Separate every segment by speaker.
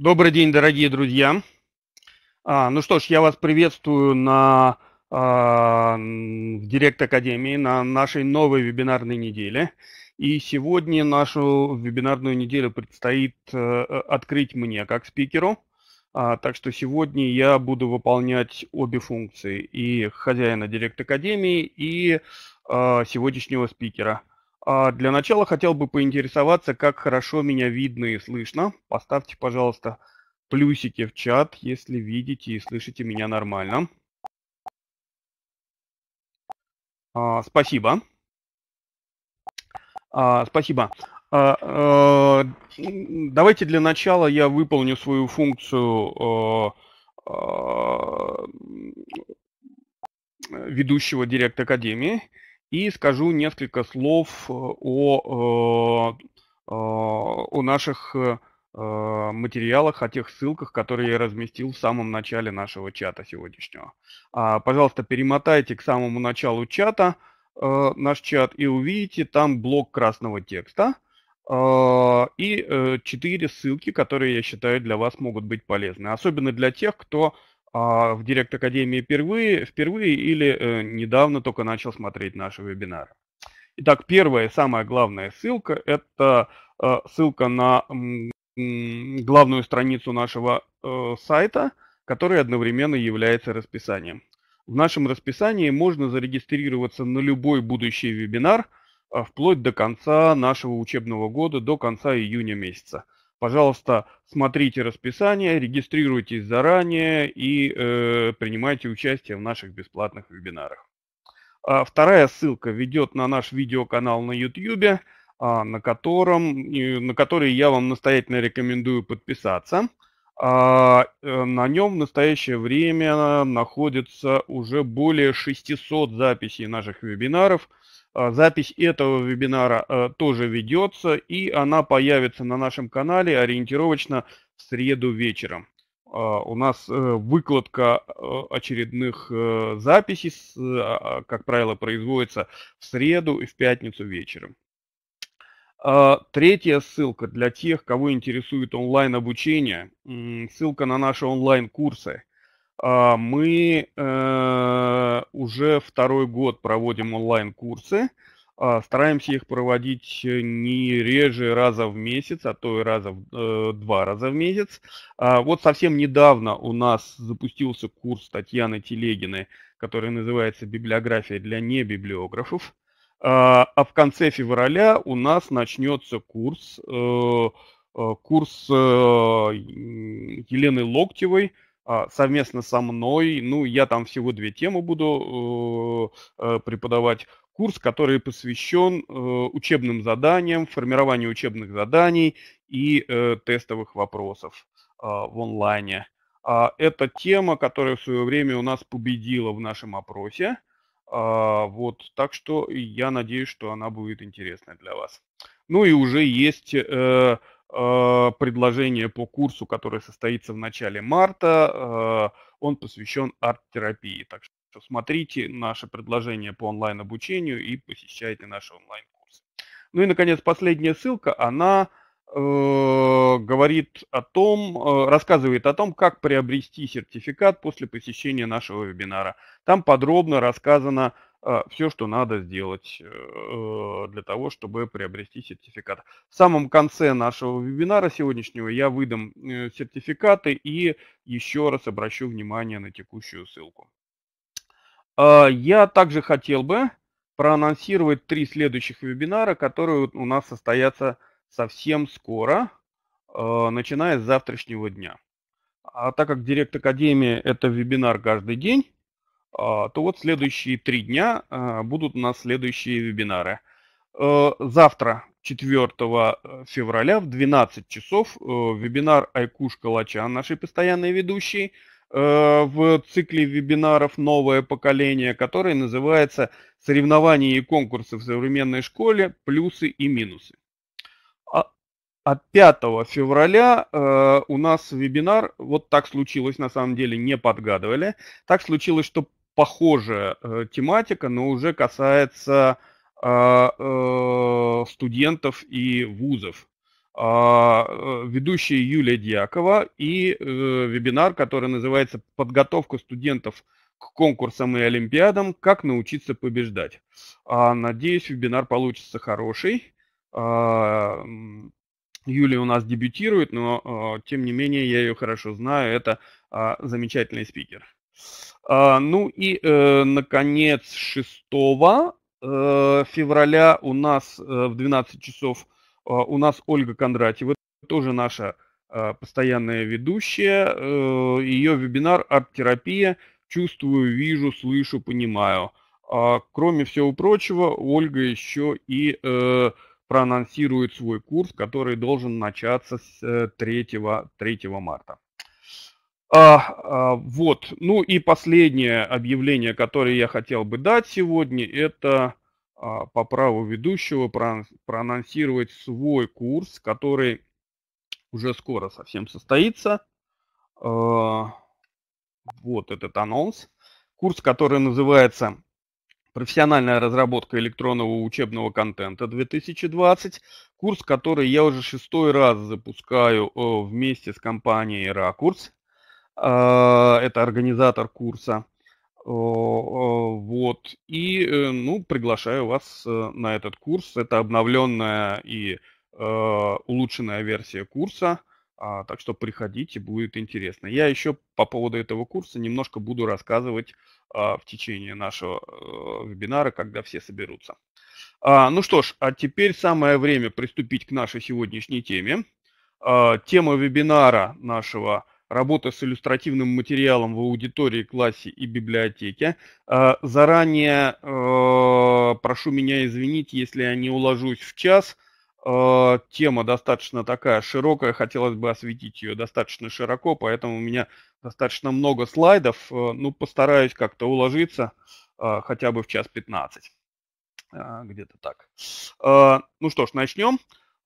Speaker 1: Добрый день, дорогие друзья. А, ну что ж, я вас приветствую на а, Директ Академии на нашей новой вебинарной неделе. И сегодня нашу вебинарную неделю предстоит а, открыть мне как спикеру. А, так что сегодня я буду выполнять обе функции и хозяина Директ Академии, и а, сегодняшнего спикера. А, для начала хотел бы поинтересоваться, как хорошо меня видно и слышно. Поставьте, пожалуйста, плюсики в чат, если видите и слышите меня нормально. А, спасибо. А, спасибо. Давайте для начала я выполню свою функцию ведущего директ Академии и скажу несколько слов э, о, э, а, о наших э, а, материалах, о тех ссылках, которые я разместил в самом начале нашего чата сегодняшнего. А, пожалуйста, перемотайте к самому началу чата наш чат и увидите там блок красного текста и четыре ссылки, которые, я считаю, для вас могут быть полезны. Особенно для тех, кто а, в Директ Академии впервые, впервые или э, недавно только начал смотреть наши вебинары. Итак, первая, самая главная ссылка – это э, ссылка на м, главную страницу нашего э, сайта, которая одновременно является расписанием. В нашем расписании можно зарегистрироваться на любой будущий вебинар э, вплоть до конца нашего учебного года, до конца июня месяца – Пожалуйста, смотрите расписание, регистрируйтесь заранее и э, принимайте участие в наших бесплатных вебинарах. А, вторая ссылка ведет на наш видеоканал на YouTube, а, на, котором, на который я вам настоятельно рекомендую подписаться. А, э, на нем в настоящее время находится уже более 600 записей наших вебинаров – а, запись этого вебинара а, тоже ведется, и она появится на нашем канале ориентировочно в среду вечером. А, у нас э, выкладка э, очередных э, записей, как правило, производится в среду и в пятницу вечером. Третья ссылка для тех, кого интересует онлайн-обучение. Ссылка на наши онлайн-курсы – а, мы э, уже второй год проводим онлайн-курсы. А, стараемся их проводить э, не реже раза в месяц, а то и раза в, э, два раза в месяц. А вот совсем недавно у нас запустился курс Татьяны Телегиной, который называется «Библиография для небиблиографов». А, а в конце февраля у нас начнется курс, э, э курс э, Елены Локтевой – а, совместно со мной. Ну, я там всего две темы буду э, э, преподавать. Курс, который посвящен э, учебным заданиям, формированию учебных заданий и тестовых вопросов а, в онлайне. А Это тема, которая в свое время у нас победила в нашем опросе. А, вот, так что я надеюсь, что она будет интересна для вас. Ну и уже есть Э, предложение по курсу, который состоится в начале марта. Э, он посвящен арт-терапии. Так что смотрите наше предложение по онлайн-обучению и посещайте наши онлайн-курсы. Ну и, наконец, последняя ссылка, она э, говорит о том, рассказывает о том, как приобрести сертификат после посещения нашего вебинара. Там подробно рассказано, а, все, что надо сделать э, э, для того, чтобы приобрести сертификат. В самом конце нашего вебинара сегодняшнего я выдам э, сертификаты и еще раз обращу внимание на текущую ссылку. А, я также хотел бы проанонсировать три следующих вебинара, которые у нас состоятся совсем скоро, а, начиная с завтрашнего дня. А так как Директ Академии это вебинар каждый день, а, то вот следующие три дня а, будут у нас следующие вебинары. Э, завтра, 4 э, февраля в 12 часов, э, вебинар Айкушка Лача нашей постоянной ведущей, в цикле вебинаров «Новое поколение», который называется «Соревнования и конкурсы в современной школе. Плюсы и минусы». А 5 а февраля э, у нас вебинар, вот так случилось, на самом деле не подгадывали, так случилось, что похожая э, тематика, но уже касается э, э, студентов и вузов. А, э, ведущие Юлия Дьякова и э, вебинар, который называется «Подготовка студентов к конкурсам и олимпиадам. Как научиться побеждать». Э, надеюсь, вебинар получится хороший. Э, Юлия у нас дебютирует, но тем не менее я ее хорошо знаю. Это замечательный спикер. А, ну и, э, наконец, 6 э, февраля у нас э, в 12 часов у нас Ольга Кондратьева, тоже наша постоянная ведущая. Ее вебинар «Арт-терапия. Чувствую, вижу, слышу, понимаю». А, кроме всего прочего, Ольга еще и проанонсирует свой курс, который должен начаться с 3, 3 марта. А, а, вот. Ну и последнее объявление, которое я хотел бы дать сегодня, это а, по праву ведущего проанонсировать свой курс, который уже скоро совсем состоится. А, вот этот анонс. Курс, который называется «Профессиональная разработка электронного учебного контента 2020». Курс, который я уже шестой раз запускаю э, вместе с компанией «Ракурс». А, это организатор курса. Вот. И, э, ну, приглашаю вас э, на этот курс. Это обновленная и э, улучшенная версия курса. А, так что приходите, будет интересно. Я еще по поводу этого курса немножко буду рассказывать а, в течение нашего вебинара, когда все соберутся. Ну что ж, а теперь самое время приступить к нашей сегодняшней теме. Тема вебинара нашего – работа с иллюстративным материалом в аудитории, классе и библиотеке. А, заранее э, прошу меня извинить, если я не уложусь в час. А, тема достаточно такая широкая, хотелось бы осветить ее достаточно широко, поэтому у меня достаточно много слайдов. Э, ну, постараюсь как-то уложиться э, хотя бы в час 15 а, где-то так. Ну что ж, начнем.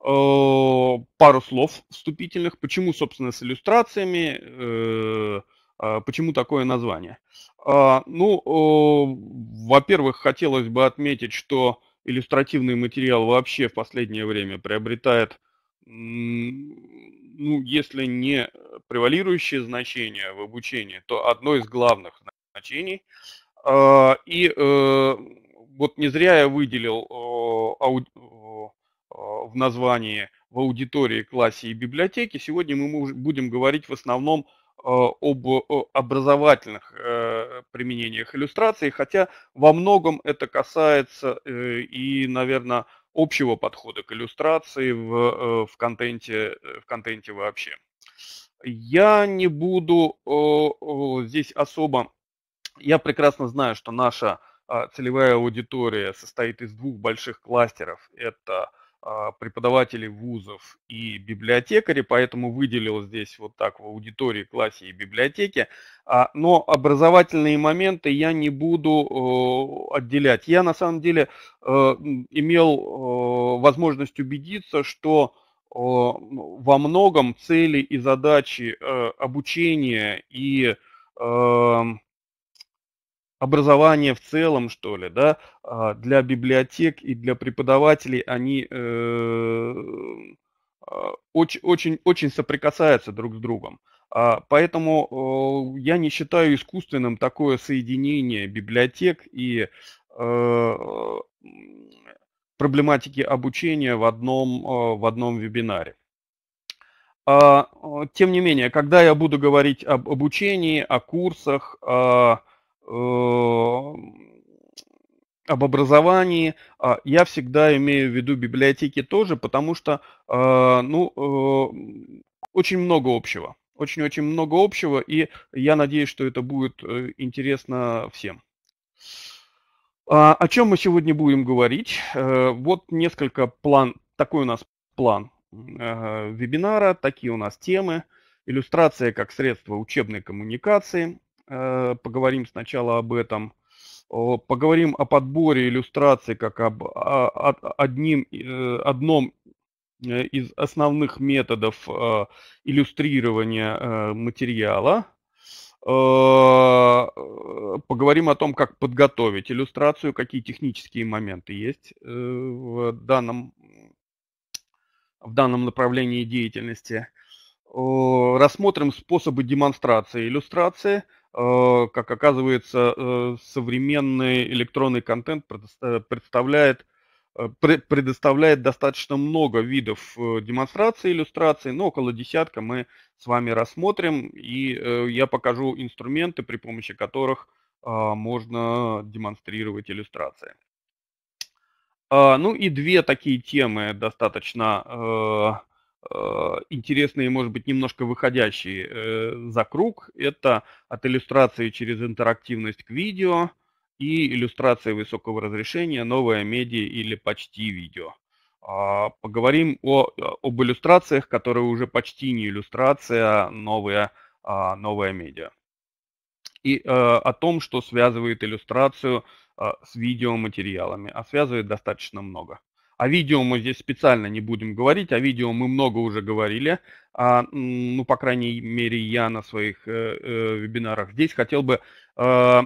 Speaker 1: Э, пару слов вступительных. Почему, собственно, с иллюстрациями? Э, а почему такое название? А, ну, во-первых, хотелось бы отметить, что иллюстративный материал вообще в последнее время приобретает, ну, если не превалирующее значение в обучении, то одно из главных значений. А, и э, вот не зря я выделил а, в названии в аудитории, классе и библиотеке. Сегодня мы будем говорить в основном а, об образовательных э, применениях иллюстрации, хотя во многом это касается э, и, наверное, общего подхода к иллюстрации в, э, в, контенте, в контенте вообще. Я не буду здесь особо... Я прекрасно знаю, что наша а, целевая аудитория состоит из двух больших кластеров. Это а, преподавателей вузов и библиотекари, поэтому выделил здесь вот так в аудитории, классе и библиотеке. А, но образовательные моменты я не буду э, отделять. Я на самом деле э, имел э, возможность убедиться, что ну, во многом цели и задачи обучения и эм, образование в целом, что ли, да, а, для библиотек и для преподавателей они э, а, очень, очень, очень соприкасаются друг с другом. А, поэтому э, я не считаю искусственным такое соединение библиотек и э, проблематики обучения в одном, в одном вебинаре. Тем не менее, когда я буду говорить об обучении, о курсах, Э, об образовании, а, я всегда имею в виду библиотеки тоже, потому что, э, ну, э, очень много общего. Очень-очень много общего, и я надеюсь, что это будет интересно всем. А, о чем мы сегодня будем говорить? Вот несколько план, такой у нас план вебинара, такие у нас темы. Иллюстрация как средство учебной коммуникации, Э, поговорим сначала об этом. Поговорим о подборе иллюстрации как об а, о, одним, э, одном э, из основных методов иллюстрирования материала. Поговорим о том, как подготовить иллюстрацию, какие технические моменты есть в данном, в данном направлении деятельности. Рассмотрим способы демонстрации иллюстрации – Э, как оказывается, э, современный электронный контент э, представляет предоставляет достаточно много видов демонстрации, иллюстраций, но около десятка мы с вами рассмотрим, и я покажу инструменты, при помощи которых можно демонстрировать иллюстрации. А, ну и две такие темы достаточно Э, интересные, может быть, немножко выходящие э, за круг. Это от иллюстрации через интерактивность к видео и иллюстрация высокого разрешения, новая медиа или почти видео. А, поговорим о, э, об иллюстрациях, которые уже почти не иллюстрация, новая, новая медиа. И о том, что связывает иллюстрацию с видеоматериалами, а связывает достаточно много. О а видео мы здесь специально не будем говорить, о а видео мы много уже говорили, а, ну, по крайней мере, я на своих э, э, вебинарах. Здесь хотел бы э,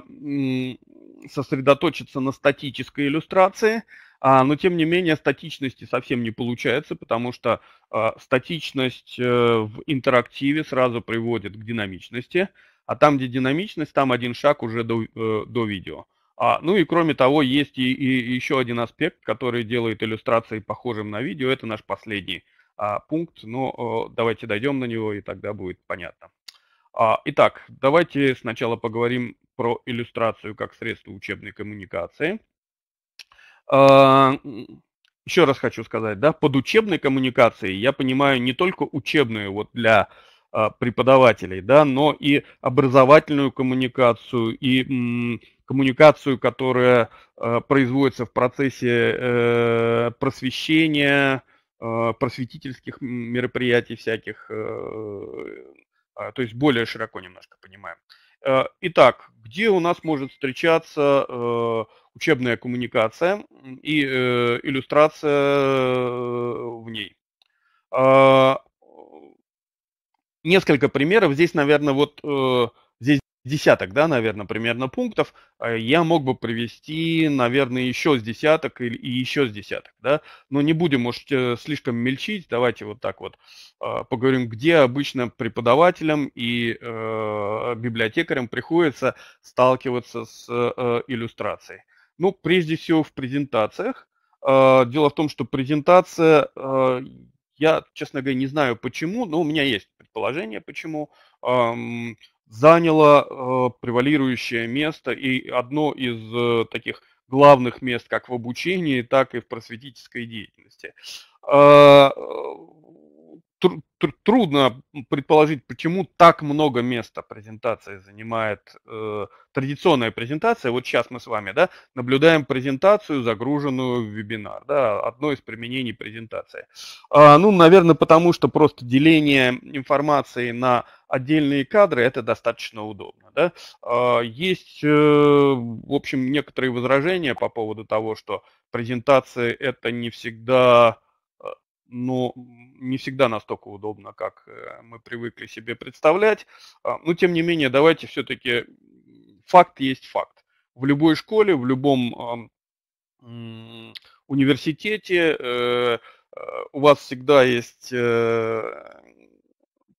Speaker 1: сосредоточиться на статической иллюстрации, а, но, тем не менее, статичности совсем не получается, потому что э, статичность э, в интерактиве сразу приводит к динамичности, а там, где динамичность, там один шаг уже до, э, до видео. А, ну и кроме того, есть и, и еще один аспект, который делает иллюстрации похожим на видео. Это наш последний а, пункт, но а, давайте дойдем на него, и тогда будет понятно. А, итак, давайте сначала поговорим про иллюстрацию как средство учебной коммуникации. А, еще раз хочу сказать, да, под учебной коммуникацией я понимаю не только учебную вот для а, преподавателей, да, но и образовательную коммуникацию, и коммуникацию, которая э, производится в процессе э, просвещения, э, просветительских мероприятий всяких, то есть более широко немножко понимаем. Итак, где у нас может встречаться учебная коммуникация и иллюстрация в ней? Несколько примеров. Здесь, наверное, вот здесь десяток, да, наверное, примерно пунктов, а я мог бы привести, наверное, еще с десяток и, и еще с десяток, да. Но не будем, может, э, слишком мельчить, давайте вот так вот а, поговорим, где обычно преподавателям и э, библиотекарям приходится сталкиваться с э, иллюстрацией. Ну, прежде всего в презентациях. Э, дело в том, что презентация, э, я, честно говоря, не знаю почему, но у меня есть предположение почему. Эм, заняло э, превалирующее место и одно из э, таких главных мест как в обучении, так и в просветительской деятельности. А, э, тр тр трудно предположить, почему так много места презентации занимает э, традиционная презентация. Вот сейчас мы с вами да, наблюдаем презентацию, загруженную в вебинар. Да, одно из применений презентации. А, ну, наверное, потому что просто деление информации на отдельные кадры это достаточно удобно. Да? А, есть, э, в общем, некоторые возражения по поводу того, что презентации это не всегда но не всегда настолько удобно, как э, мы привыкли себе представлять. А, но тем не менее, давайте все-таки факт есть факт. В любой школе, в любом университете э, а, у вас всегда есть э,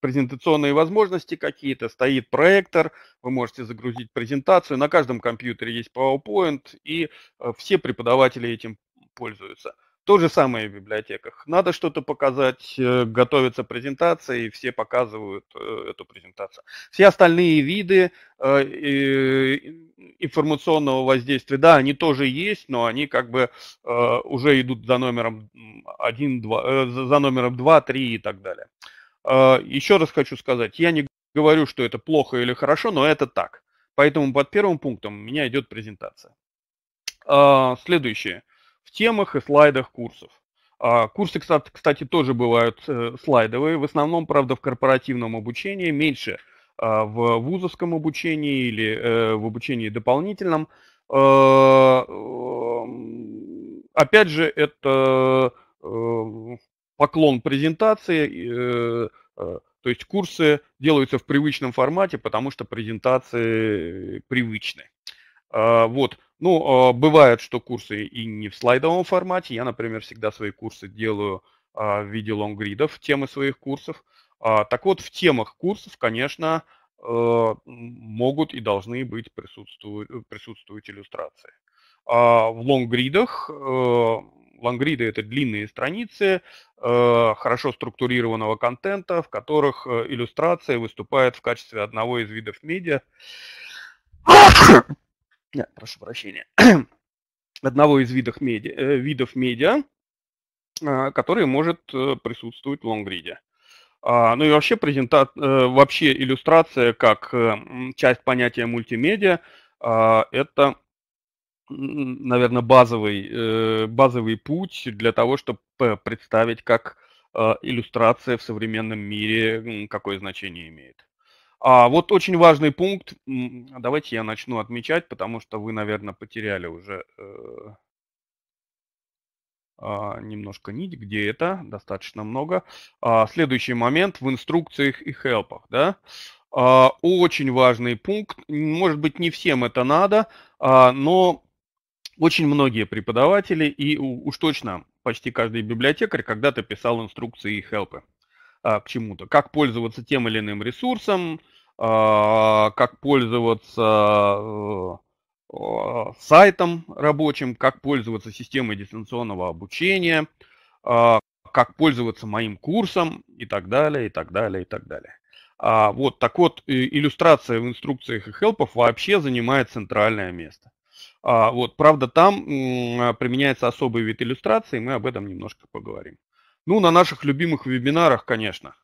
Speaker 1: презентационные возможности какие-то, стоит проектор, вы можете загрузить презентацию, на каждом компьютере есть PowerPoint, и все преподаватели этим пользуются – то же самое в библиотеках. Надо что-то показать, э, готовится презентация и все показывают э, эту презентацию. Все остальные виды э, информационного воздействия, да, они тоже есть, но они как бы уже идут за номером 1, 2, за номером 2, 3 и так далее. Еще раз хочу сказать, я не говорю, что это плохо или хорошо, но это так. Поэтому под первым пунктом у меня идет презентация. Следующее – темах и слайдах курсов. А, курсы, кстати, тоже бывают э, слайдовые, в основном, правда, в корпоративном обучении, меньше а, в вузовском обучении или э, в обучении дополнительном. А, эм, опять же, это э, поклон презентации, то есть курсы делаются в привычном формате, потому что презентации привычны. Вот. Ну, а, бывает, что курсы и не в слайдовом формате. Я, например, всегда свои курсы делаю а, в виде лонгридов, темы своих курсов. А, так вот, в темах курсов, конечно, э, могут и должны быть присутствовать, э, присутствовать иллюстрации. В лонгридах, э, лонгриды – это длинные страницы хорошо структурированного контента, в которых иллюстрация выступает в качестве одного из видов медиа нет, э, прошу прощения, одного из видов меди, э, видов медиа а, который может э, присутствовать в лонгриде. А, ну и вообще, презента... вообще иллюстрация как часть понятия мультимедиа а, – это, наверное, базовый, базовый путь для того, чтобы представить, как иллюстрация в современном мире какое значение имеет. А вот очень важный пункт, давайте я начну отмечать, потому что вы, наверное, потеряли уже э, а, немножко нить, где это, достаточно много. А, следующий момент в инструкциях и хелпах, да. А, очень важный пункт, может быть, не всем это надо, но очень многие преподаватели и уж точно почти каждый библиотекарь когда-то писал инструкции и хелпы. А, к чему-то. Как пользоваться тем или иным ресурсом, а, как пользоваться а, сайтом рабочим, как пользоваться системой дистанционного обучения, как пользоваться моим курсом и так далее, и так далее, и так далее. вот так вот, э, иллюстрация в инструкциях и хелпов вообще занимает центральное место. вот, правда, там применяется особый вид иллюстрации, мы об этом немножко поговорим. Ну, на наших любимых вебинарах, конечно.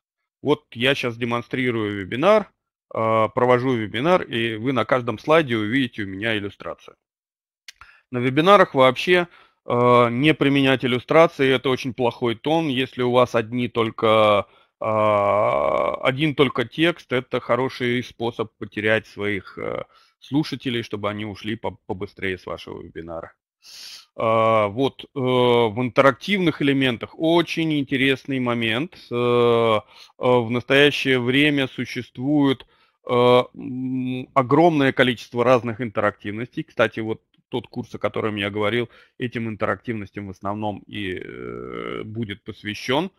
Speaker 1: Вот я сейчас демонстрирую вебинар, а, провожу вебинар, и вы на каждом слайде увидите у меня иллюстрацию. На вебинарах вообще а, не применять иллюстрации, это очень плохой тон. Если у вас одни только, а, один только текст, это хороший способ потерять своих э, слушателей, чтобы они ушли побыстрее с вашего вебинара. А, вот э, в интерактивных элементах очень интересный момент. Э, а, в настоящее время существует а, огромное количество разных интерактивностей. Кстати, вот тот курс, о котором я говорил, этим интерактивностям в основном и э, будет посвящен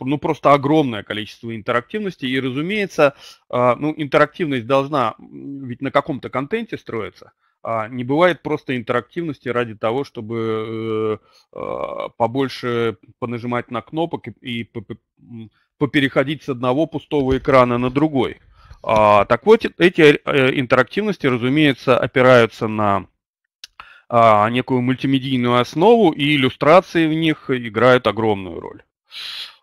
Speaker 1: ну, просто огромное количество интерактивности. И, разумеется, ну, интерактивность должна ведь на каком-то контенте строиться. А, не бывает просто интерактивности ради того, чтобы э, а, побольше понажимать на кнопок и попереходить с одного пустого экрана на другой. А, так вот, эти э, интерактивности, разумеется, опираются на некую мультимедийную основу, и иллюстрации в них играют огромную роль.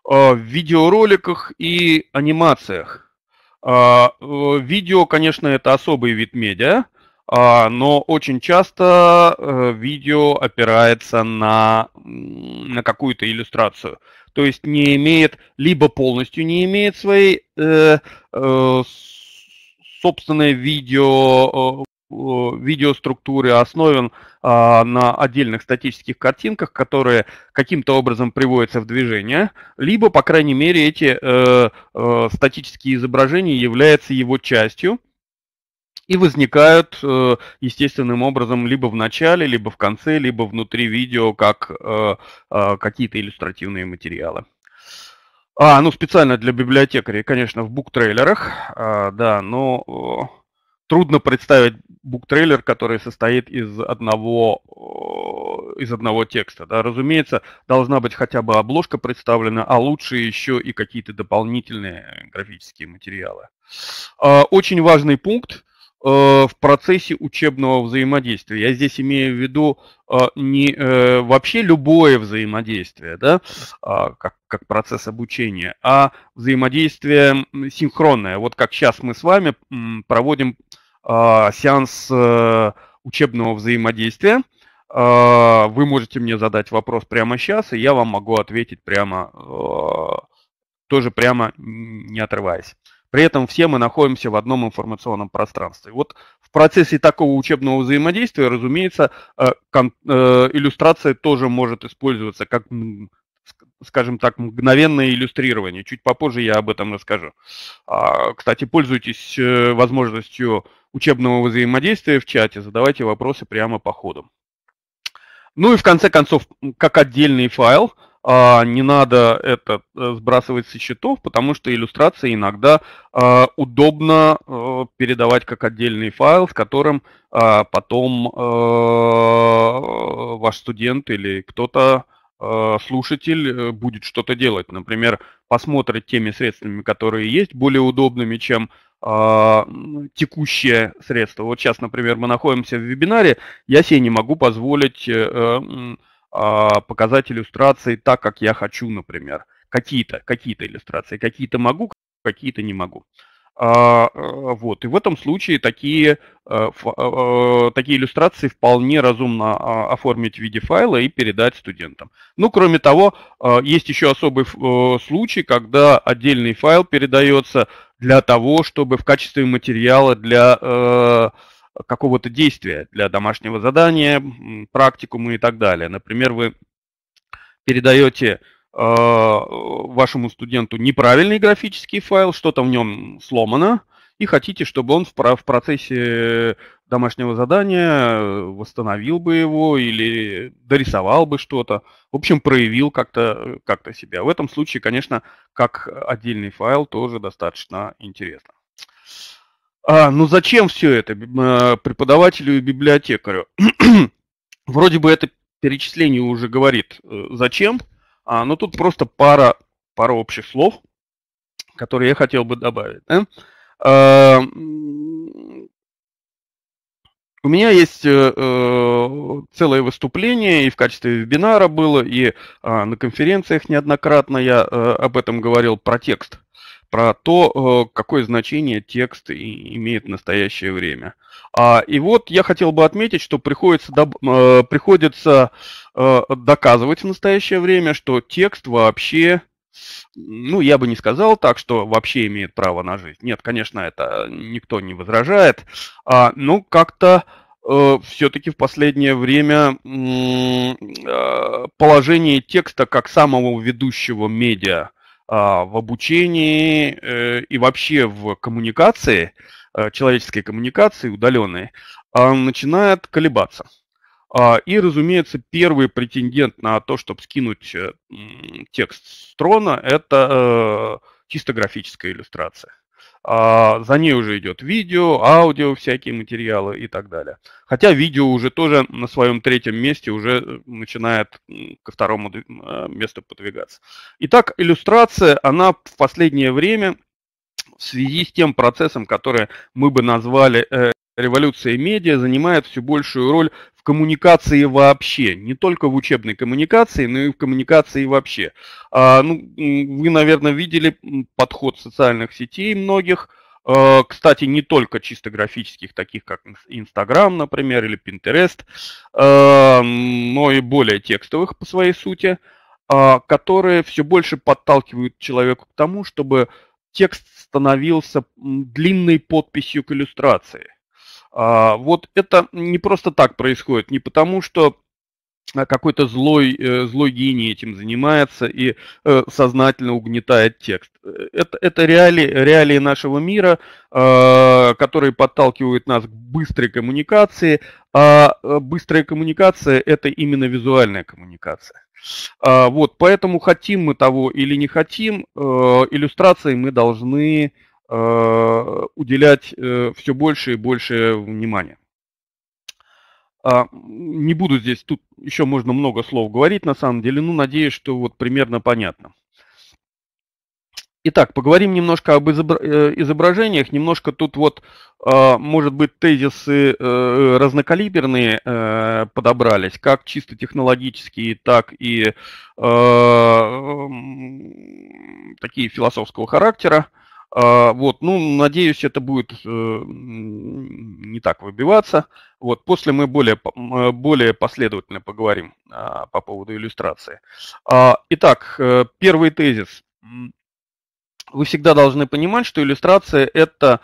Speaker 1: В видеороликах и анимациях. Видео, конечно, это особый вид медиа, а, но очень часто э, видео опирается на, на какую-то иллюстрацию. То есть не имеет, либо полностью не имеет своей э, э, собственной видео, э, видеоструктуры, основан э, на отдельных статических картинках, которые каким-то образом приводятся в движение, либо, по крайней мере, эти э, э, статические изображения являются его частью, и возникают э, естественным образом либо в начале, либо в конце, либо внутри видео, как э, э, какие-то иллюстративные материалы. А, ну специально для библиотекарей, конечно, в буктрейлерах, э, да, но э, трудно представить буктрейлер, который состоит из одного, э, из одного текста. Да. Разумеется, должна быть хотя бы обложка представлена, а лучше еще и какие-то дополнительные графические материалы. Э, очень важный пункт – Э, в процессе учебного взаимодействия. Я здесь имею в виду э, не э, вообще любое взаимодействие, да, а, как, как процесс обучения, а взаимодействие синхронное. Вот как сейчас мы с вами проводим а, сеанс учебного взаимодействия. А, вы можете мне задать вопрос прямо сейчас, и я вам могу ответить прямо, тоже прямо не отрываясь. При этом все мы находимся в одном информационном пространстве. Вот в процессе такого учебного взаимодействия, разумеется, э, э, иллюстрация тоже может использоваться как, скажем так, мгновенное иллюстрирование. Чуть попозже я об этом расскажу. А, кстати, пользуйтесь э, возможностью учебного взаимодействия в чате, задавайте вопросы прямо по ходу. Ну и в конце концов, как отдельный файл – а, не надо это э, сбрасывать со счетов, потому что иллюстрации иногда а, удобно а, передавать как отдельный файл, с которым а, потом а, ваш студент или кто-то слушатель будет что-то делать. Например, посмотрит теми средствами, которые есть, более удобными, чем э, текущее средство. Вот сейчас, например, мы находимся в вебинаре, я себе не могу позволить э, а, показать иллюстрации так, как я хочу, например. Какие-то, какие-то иллюстрации, какие-то могу, какие-то не могу. А, э, вот. И в этом случае такие, э, э, такие иллюстрации вполне разумно а, оформить в виде файла и передать студентам. Ну, кроме того, есть еще особый случай, когда отдельный файл передается для того, чтобы в качестве материала для какого-то действия для домашнего задания, практикума и так далее. Например, вы передаете э, вашему студенту неправильный графический файл, что-то в нем сломано, и хотите, чтобы он в процессе домашнего задания э, восстановил бы его или дорисовал бы что-то, в общем, проявил как-то как, э, -то, как -то себя. В этом случае, конечно, как отдельный файл тоже достаточно интересно. А, ну зачем все это э, преподавателю и библиотекарю? Вроде бы это перечисление уже говорит э, зачем, а, но тут просто пара, пара общих слов, которые я хотел бы добавить. Да? А, у меня есть э, э, целое выступление, и в качестве вебинара было, и э, на конференциях неоднократно я э, об этом говорил про текст про то, э, какое значение текст имеет в настоящее время. А, и вот я хотел бы отметить, что приходится, э, приходится э, доказывать в настоящее время, что текст вообще ну, я бы не сказал так, что вообще имеет право на жизнь. Нет, конечно, это никто не возражает. А, но как-то все-таки в последнее время положение текста как самого ведущего медиа – а, в обучении э, и вообще в коммуникации, э, человеческой коммуникации удаленной, а, начинает колебаться. А, и, разумеется, первый претендент на то, чтобы скинуть э, текст с трона, это чисто графическая иллюстрация а за ней уже идет видео, аудио, всякие материалы и так далее. Хотя видео уже тоже на своем третьем месте уже начинает ко второму а, месту подвигаться. Итак, иллюстрация, она в последнее время в связи с тем процессом, который мы бы назвали э, Революция медиа занимает все большую роль в коммуникации вообще, не только в учебной коммуникации, но и в коммуникации вообще. А, ну, вы, наверное, видели подход социальных сетей многих, а, кстати, не только чисто графических, таких как Инстаграм, например, или Пинтерест, а, но и более текстовых по своей сути, а, которые все больше подталкивают человека к тому, чтобы текст становился длинной подписью к иллюстрации – а, вот это не просто так происходит, не потому что а, какой-то злой, э, злой гений этим занимается и э, сознательно угнетает текст. Э, это, это реалии, реалии нашего мира, а, которые подталкивают нас к быстрой коммуникации, а быстрая коммуникация – это именно визуальная коммуникация. Вот, поэтому хотим мы того или не хотим, иллюстрации мы должны Э, уделять э, все больше и больше внимания. А, не буду здесь, тут еще можно много слов говорить на самом деле, ну, надеюсь, что вот примерно понятно. Итак, поговорим немножко об э, изображениях, немножко тут вот, а, может быть, тезисы разнокалиберные подобрались, как чисто технологические, так и такие философского характера. А, вот, ну, надеюсь, это будет э, не так выбиваться. Вот, после мы более, более последовательно поговорим а, по поводу иллюстрации. А, итак, э, первый тезис. Вы всегда должны понимать, что иллюстрация – это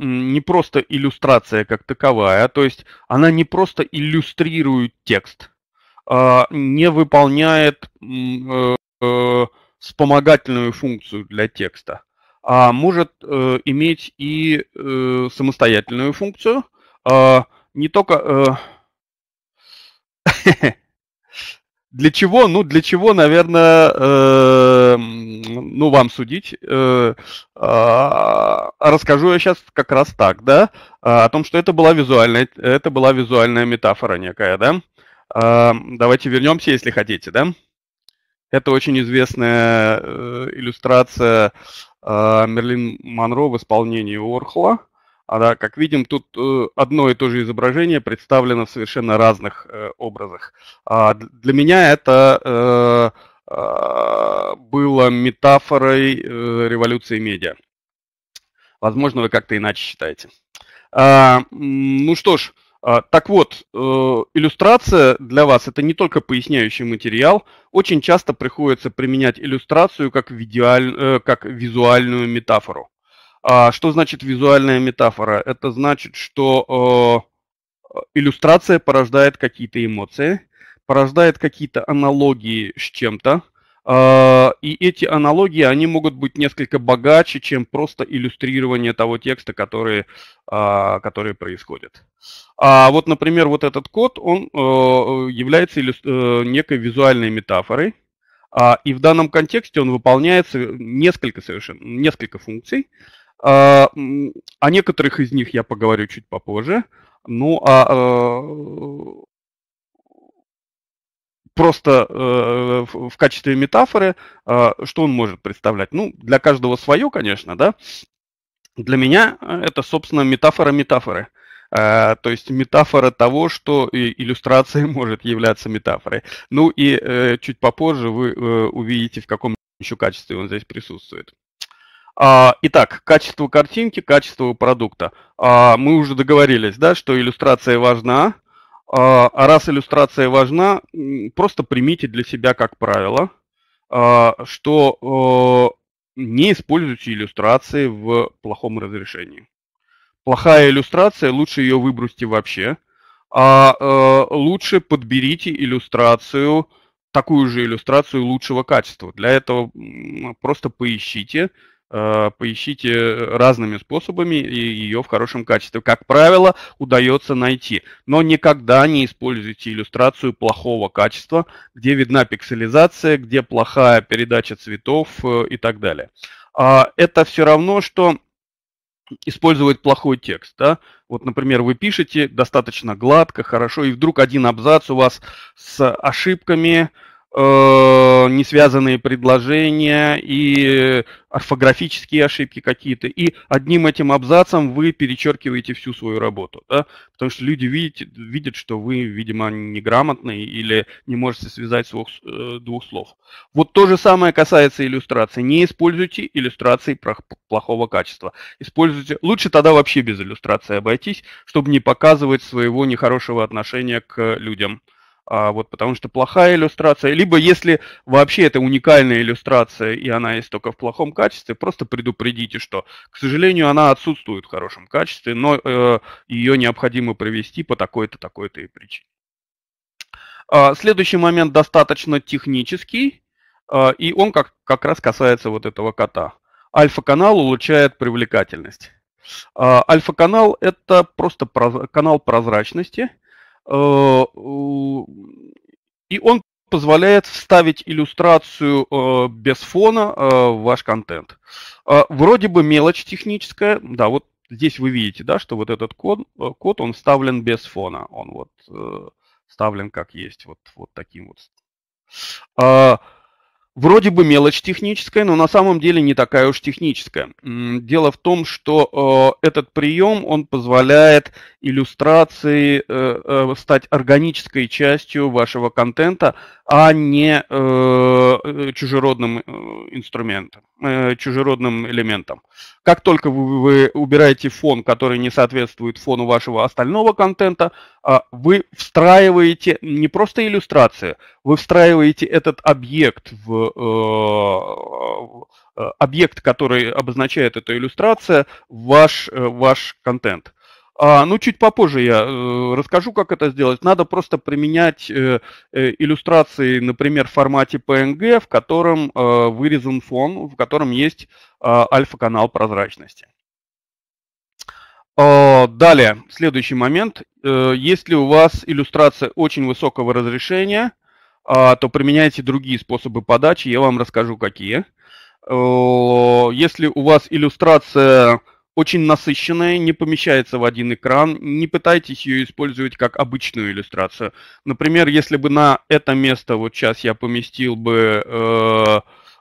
Speaker 1: не просто иллюстрация как таковая, то есть она не просто иллюстрирует текст, не выполняет э, вспомогательную функцию для текста – а может э, иметь и э, самостоятельную функцию. А, не только... Э, для чего? Ну, для чего, наверное, ну, вам судить. А, а расскажу я сейчас как раз так, да, о том, что это была визуальная, это была визуальная метафора некая, да. давайте вернемся, если хотите, да. Это очень известная э, иллюстрация э, Мерлин Монро в исполнении Орхла. А, да, как видим, тут э, одно и то же изображение представлено в совершенно разных э, образах. А для меня это э, э, было метафорой э, революции медиа. Возможно, вы как-то иначе считаете. А, ну что ж, э, а, так вот, э, иллюстрация для вас это не только поясняющий материал. Очень часто приходится применять иллюстрацию как, видеаль... Э, как визуальную метафору. А, что значит визуальная метафора? Это значит, что э, иллюстрация порождает какие-то эмоции, порождает какие-то аналогии с чем-то, а, и эти аналогии, они могут быть несколько богаче, чем просто иллюстрирование того текста, который, а, который происходит. А вот, например, вот этот код, он э, является э, некой визуальной метафорой, а, и в данном контексте он выполняется несколько совершенно, несколько функций. О некоторых из них я поговорю чуть попозже. Ну, а э, просто э, в качестве метафоры, э, что он может представлять? Ну, для каждого свое, конечно, да. Для меня э, это, собственно, метафора метафоры. Э, то есть метафора того, что и иллюстрация может являться метафорой. Ну и э, чуть попозже вы э, увидите, в каком еще качестве он здесь присутствует. А, итак, качество картинки, качество продукта. А, мы уже договорились, да, что иллюстрация важна, а, а раз иллюстрация важна, просто примите для себя как правило, а, что э, не используйте иллюстрации в плохом разрешении. Плохая иллюстрация, лучше ее выбросьте вообще, а э, лучше подберите иллюстрацию, такую же иллюстрацию лучшего качества. Для этого просто поищите, Э, поищите разными способами ее в хорошем качестве. Как правило, удается найти. Но никогда не используйте иллюстрацию плохого качества, где видна пикселизация, где плохая передача цветов э, и так далее. А, это все равно, что использовать плохой текст. Да? Вот, например, вы пишете достаточно гладко, хорошо, и вдруг один абзац у вас с ошибками, Э, не связанные предложения и орфографические ошибки какие-то. И одним этим абзацем вы перечеркиваете всю свою работу. Да? Потому что люди видят, видят, что вы, видимо, неграмотный или не можете связать двух, э, двух слов. Вот то же самое касается иллюстраций. Не используйте иллюстрации плохого качества. Используйте Лучше тогда вообще без иллюстрации обойтись, чтобы не показывать своего нехорошего отношения к людям а вот потому что плохая иллюстрация, либо если вообще это уникальная иллюстрация и она есть только в плохом качестве, просто предупредите, что, к сожалению, она отсутствует в хорошем качестве, но э, ее необходимо привести по такой-то, такой-то и причине. Э, следующий момент достаточно технический, э, и он как, как раз касается вот этого кота. Альфа-канал улучшает привлекательность. Э, Альфа-канал – это просто проз... канал прозрачности – Э, и он позволяет вставить иллюстрацию э, без фона э, в ваш контент. Э, вроде бы мелочь техническая, да, вот здесь вы видите, да, что вот этот код, э, код он вставлен без фона, он вот э, вставлен как есть, вот, вот таким вот. Э, Вроде бы мелочь техническая, но на самом деле не такая уж техническая. Дело в том, что э, этот прием, он позволяет иллюстрации э, э, стать органической частью вашего контента, а не э, э чужеродным э, инструментом, э, чужеродным элементом. Как только вы, вы убираете фон, который не соответствует фону вашего остального контента, э, вы встраиваете не просто иллюстрации, вы встраиваете этот объект в э, э, э, объект, который обозначает эта иллюстрация, ваш, ваш контент. А, ну, чуть попозже я э, расскажу, как это сделать. Надо просто применять э, э, иллюстрации, например, в формате PNG, в котором э, вырезан фон, в котором есть э, альфа-канал прозрачности. Далее, следующий момент. Если у вас иллюстрация очень высокого разрешения, а, то применяйте другие способы подачи, я вам расскажу какие. Если у вас иллюстрация очень насыщенная, не помещается в один экран, не пытайтесь ее использовать как обычную иллюстрацию. Например, если бы на это место, вот сейчас я поместил бы э,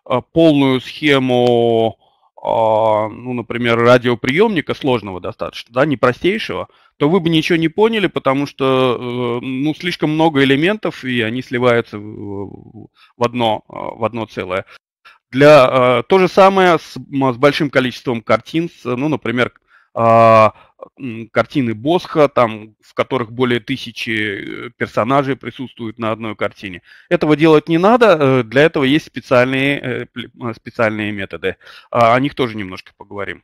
Speaker 1: э полную схему а, ну, например, радиоприемника сложного достаточно, да, непростейшего, то вы бы ничего не поняли, потому что, э, ну, слишком много элементов, и они сливаются в одно, э, в одно целое. Для, э, то же самое с, с большим количеством картин, ну, например, а, картины Босха, там, в которых более тысячи э, персонажей присутствуют на одной картине. Этого делать не надо, э, для этого есть специальные, э, специальные методы. А о них тоже немножко поговорим.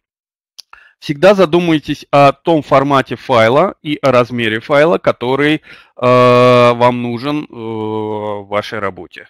Speaker 1: Всегда задумайтесь о том формате файла и о размере файла, который э, вам нужен э, в вашей работе.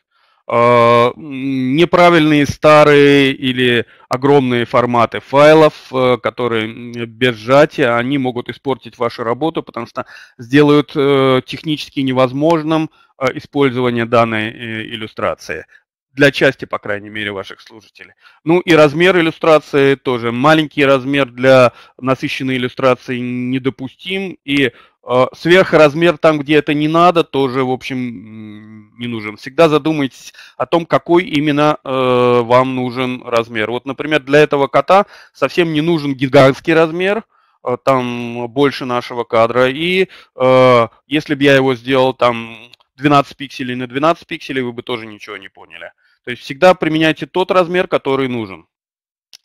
Speaker 1: А, неправильные старые или огромные форматы файлов, э, которые без сжатия, они могут испортить вашу работу, потому что сделают э, технически невозможным э, использование данной иллюстрации для части, по крайней мере, ваших служителей. Ну и размер иллюстрации тоже. Маленький размер для насыщенной иллюстрации недопустим, и Э, сверхразмер там, где это не надо, тоже, в общем, не нужен. Всегда задумайтесь о том, какой именно э, вам нужен размер. Вот, например, для этого кота совсем не нужен гигантский размер, э, там больше нашего кадра. И э, если бы я его сделал там 12 пикселей на 12 пикселей, вы бы тоже ничего не поняли. То есть всегда применяйте тот размер, который нужен.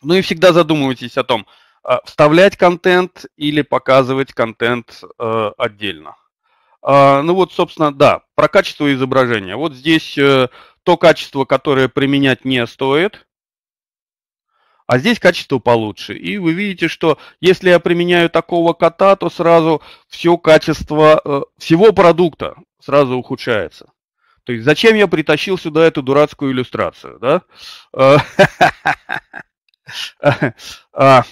Speaker 1: Ну и всегда задумывайтесь о том, а, вставлять контент или показывать контент э, отдельно. Э, ну вот, собственно, да, про качество изображения. Вот здесь э, то качество, которое применять не стоит, а здесь качество получше. И вы видите, что если я применяю такого кота, то сразу все качество э, всего продукта сразу ухудшается. То есть зачем я притащил сюда эту дурацкую иллюстрацию, да? Э, а,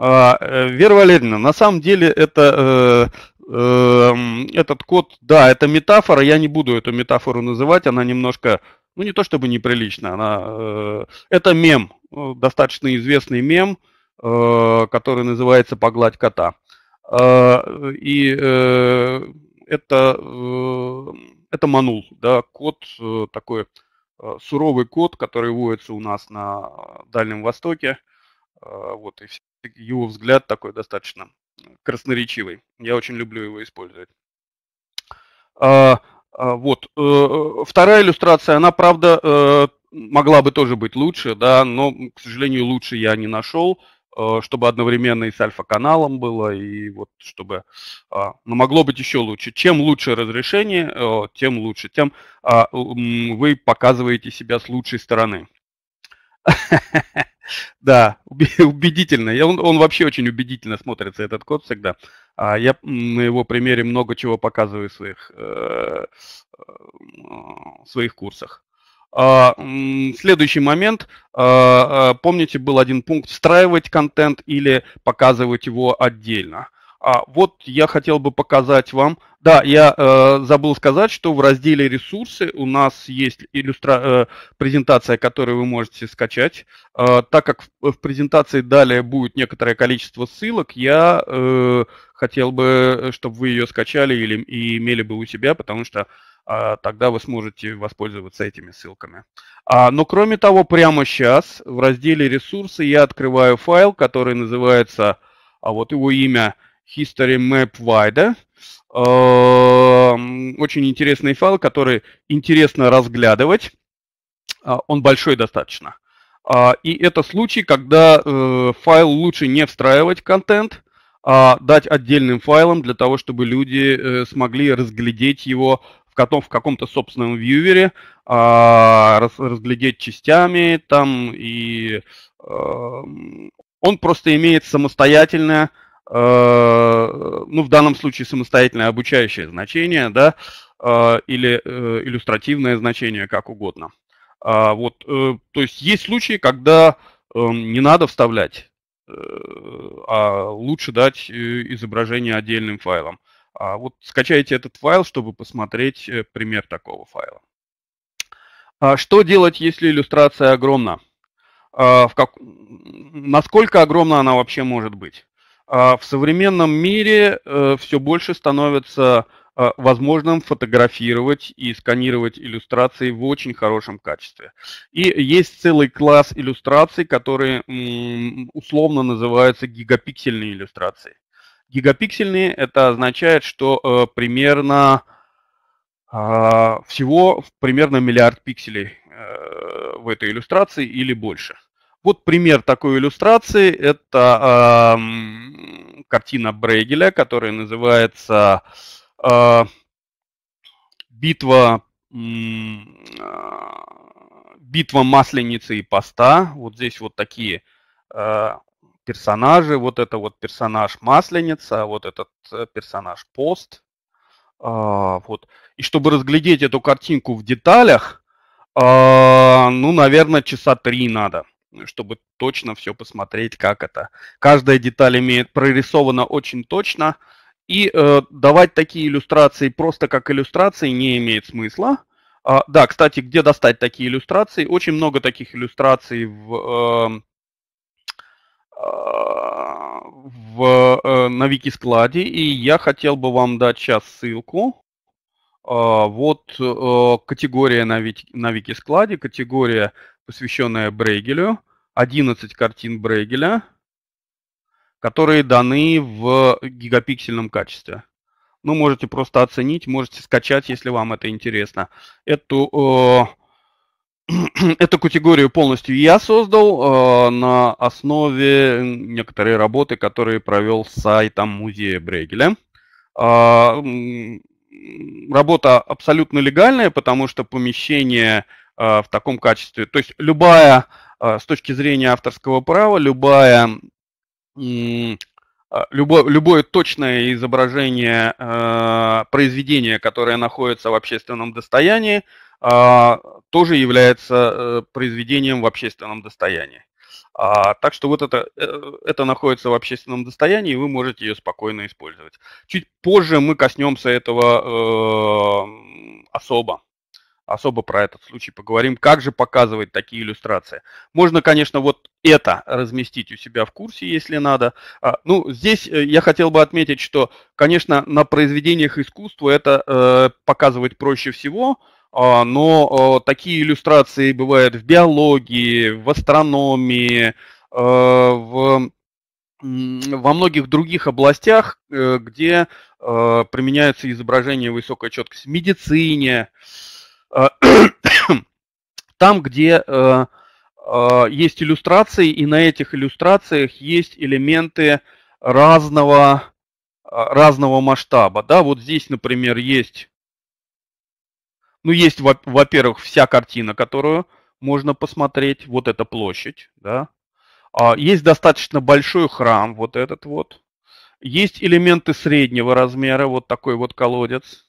Speaker 1: а, э, Вера Валерьевна, на самом деле это э, э, этот код, да, это метафора, я не буду эту метафору называть, она немножко, ну не то чтобы неприлично, она, это мем, достаточно известный мем, который называется «Погладь кота». А, и это, это манул, да, код такой, суровый код, который водится у нас на Дальнем Востоке, а, вот и все его взгляд такой достаточно красноречивый. Я очень люблю его использовать. А, а, вот. А, вторая иллюстрация, она, правда, э, могла бы тоже быть лучше, да, но, к сожалению, лучше я не нашел, чтобы одновременно и с альфа-каналом было, и вот чтобы... А, но могло быть еще лучше. Чем лучше разрешение, тем лучше, тем а, вы показываете себя с лучшей стороны. Да, убедительно. он, он вообще очень убедительно смотрится, этот код всегда. А я на его примере много чего показываю в своих, в э, э, своих курсах. А, следующий момент. А, а, помните, был один пункт «встраивать контент» или «показывать его отдельно». А, вот я хотел бы показать вам. Да, я э, забыл сказать, что в разделе ресурсы у нас есть иллюстра... э, презентация, которую вы можете скачать. Э, так как в, в презентации далее будет некоторое количество ссылок, я э, хотел бы, э, чтобы вы ее скачали или и имели бы у себя, потому что э, тогда вы сможете воспользоваться этими ссылками. А, но кроме того, прямо сейчас в разделе ресурсы я открываю файл, который называется, а вот его имя – History Map Wide. Э, очень интересный файл, который интересно разглядывать. Э, он большой достаточно. Э, и это случай, когда файл лучше не встраивать в контент, а дать отдельным файлам для того, чтобы люди смогли разглядеть его в каком-то собственном вьювере, а, разглядеть частями там и он просто имеет самостоятельное Э, ну, в данном случае самостоятельное обучающее значение, да, э, или э, иллюстративное значение, как угодно. А, вот, то есть есть случаи, когда эм, не надо вставлять, а лучше дать изображение отдельным файлом. А вот скачайте этот файл, чтобы посмотреть пример такого файла. А что делать, если иллюстрация огромна? в как... Насколько огромна она вообще может быть? А в современном мире э, все больше становится э, возможным фотографировать и сканировать иллюстрации в очень хорошем качестве. И есть целый класс иллюстраций, которые условно называются гигапиксельные иллюстрации. Гигапиксельные это означает, что э, примерно а, всего примерно миллиард пикселей в этой иллюстрации или больше – вот пример такой иллюстрации – это э, картина Брейгеля, которая называется э, «Битва, э, битва масленицы и поста». Вот здесь вот такие э, персонажи. Вот это вот персонаж масленица, вот этот э, персонаж пост. Э, вот. И чтобы разглядеть эту картинку в деталях, э, ну, наверное, часа три надо – Э, чтобы точно все посмотреть, как это. Каждая деталь имеет прорисована очень точно, и э, давать такие иллюстрации просто как иллюстрации не имеет смысла. А, да, кстати, где достать такие иллюстрации? Очень много таких иллюстраций в, э, в, э, на Вики складе, и я хотел бы вам дать сейчас ссылку. А, вот э, категория на, Вики, складе категория, посвященная Брейгелю, 11 картин Брейгеля, которые даны в гигапиксельном качестве. Ну, можете просто оценить, можете скачать, если вам это интересно. Эту, э, эту категорию полностью я создал э, на основе некоторой работы, которую провел сайтом музея Брегеля. Э, а, работа абсолютно легальная, потому что помещение э, в таком качестве, то есть любая, э, с точки зрения авторского права, любая, э, любое, любое точное изображение произведения, которое находится в общественном достоянии, тоже является произведением в общественном достоянии. А, так что вот это, э, это находится в общественном достоянии, и вы можете ее спокойно использовать. Чуть позже мы коснемся этого э, особо. Особо про этот случай поговорим. Как же показывать такие иллюстрации? Можно, конечно, вот это разместить у себя в курсе, если надо. А, ну, здесь э, я хотел бы отметить, что, конечно, на произведениях искусства это э, показывать проще всего, а, но э, такие иллюстрации бывают в биологии, в астрономии, э, в, во многих других областях, э, где применяются изображения высокой четкости, в медицине, там, где есть иллюстрации, и на этих иллюстрациях есть элементы разного, разного масштаба. Да, вот здесь, например, есть ну, есть, во-первых, вся картина, которую можно посмотреть. Вот эта площадь, да. А, есть достаточно большой храм, вот этот вот. Есть элементы среднего размера, вот такой вот колодец.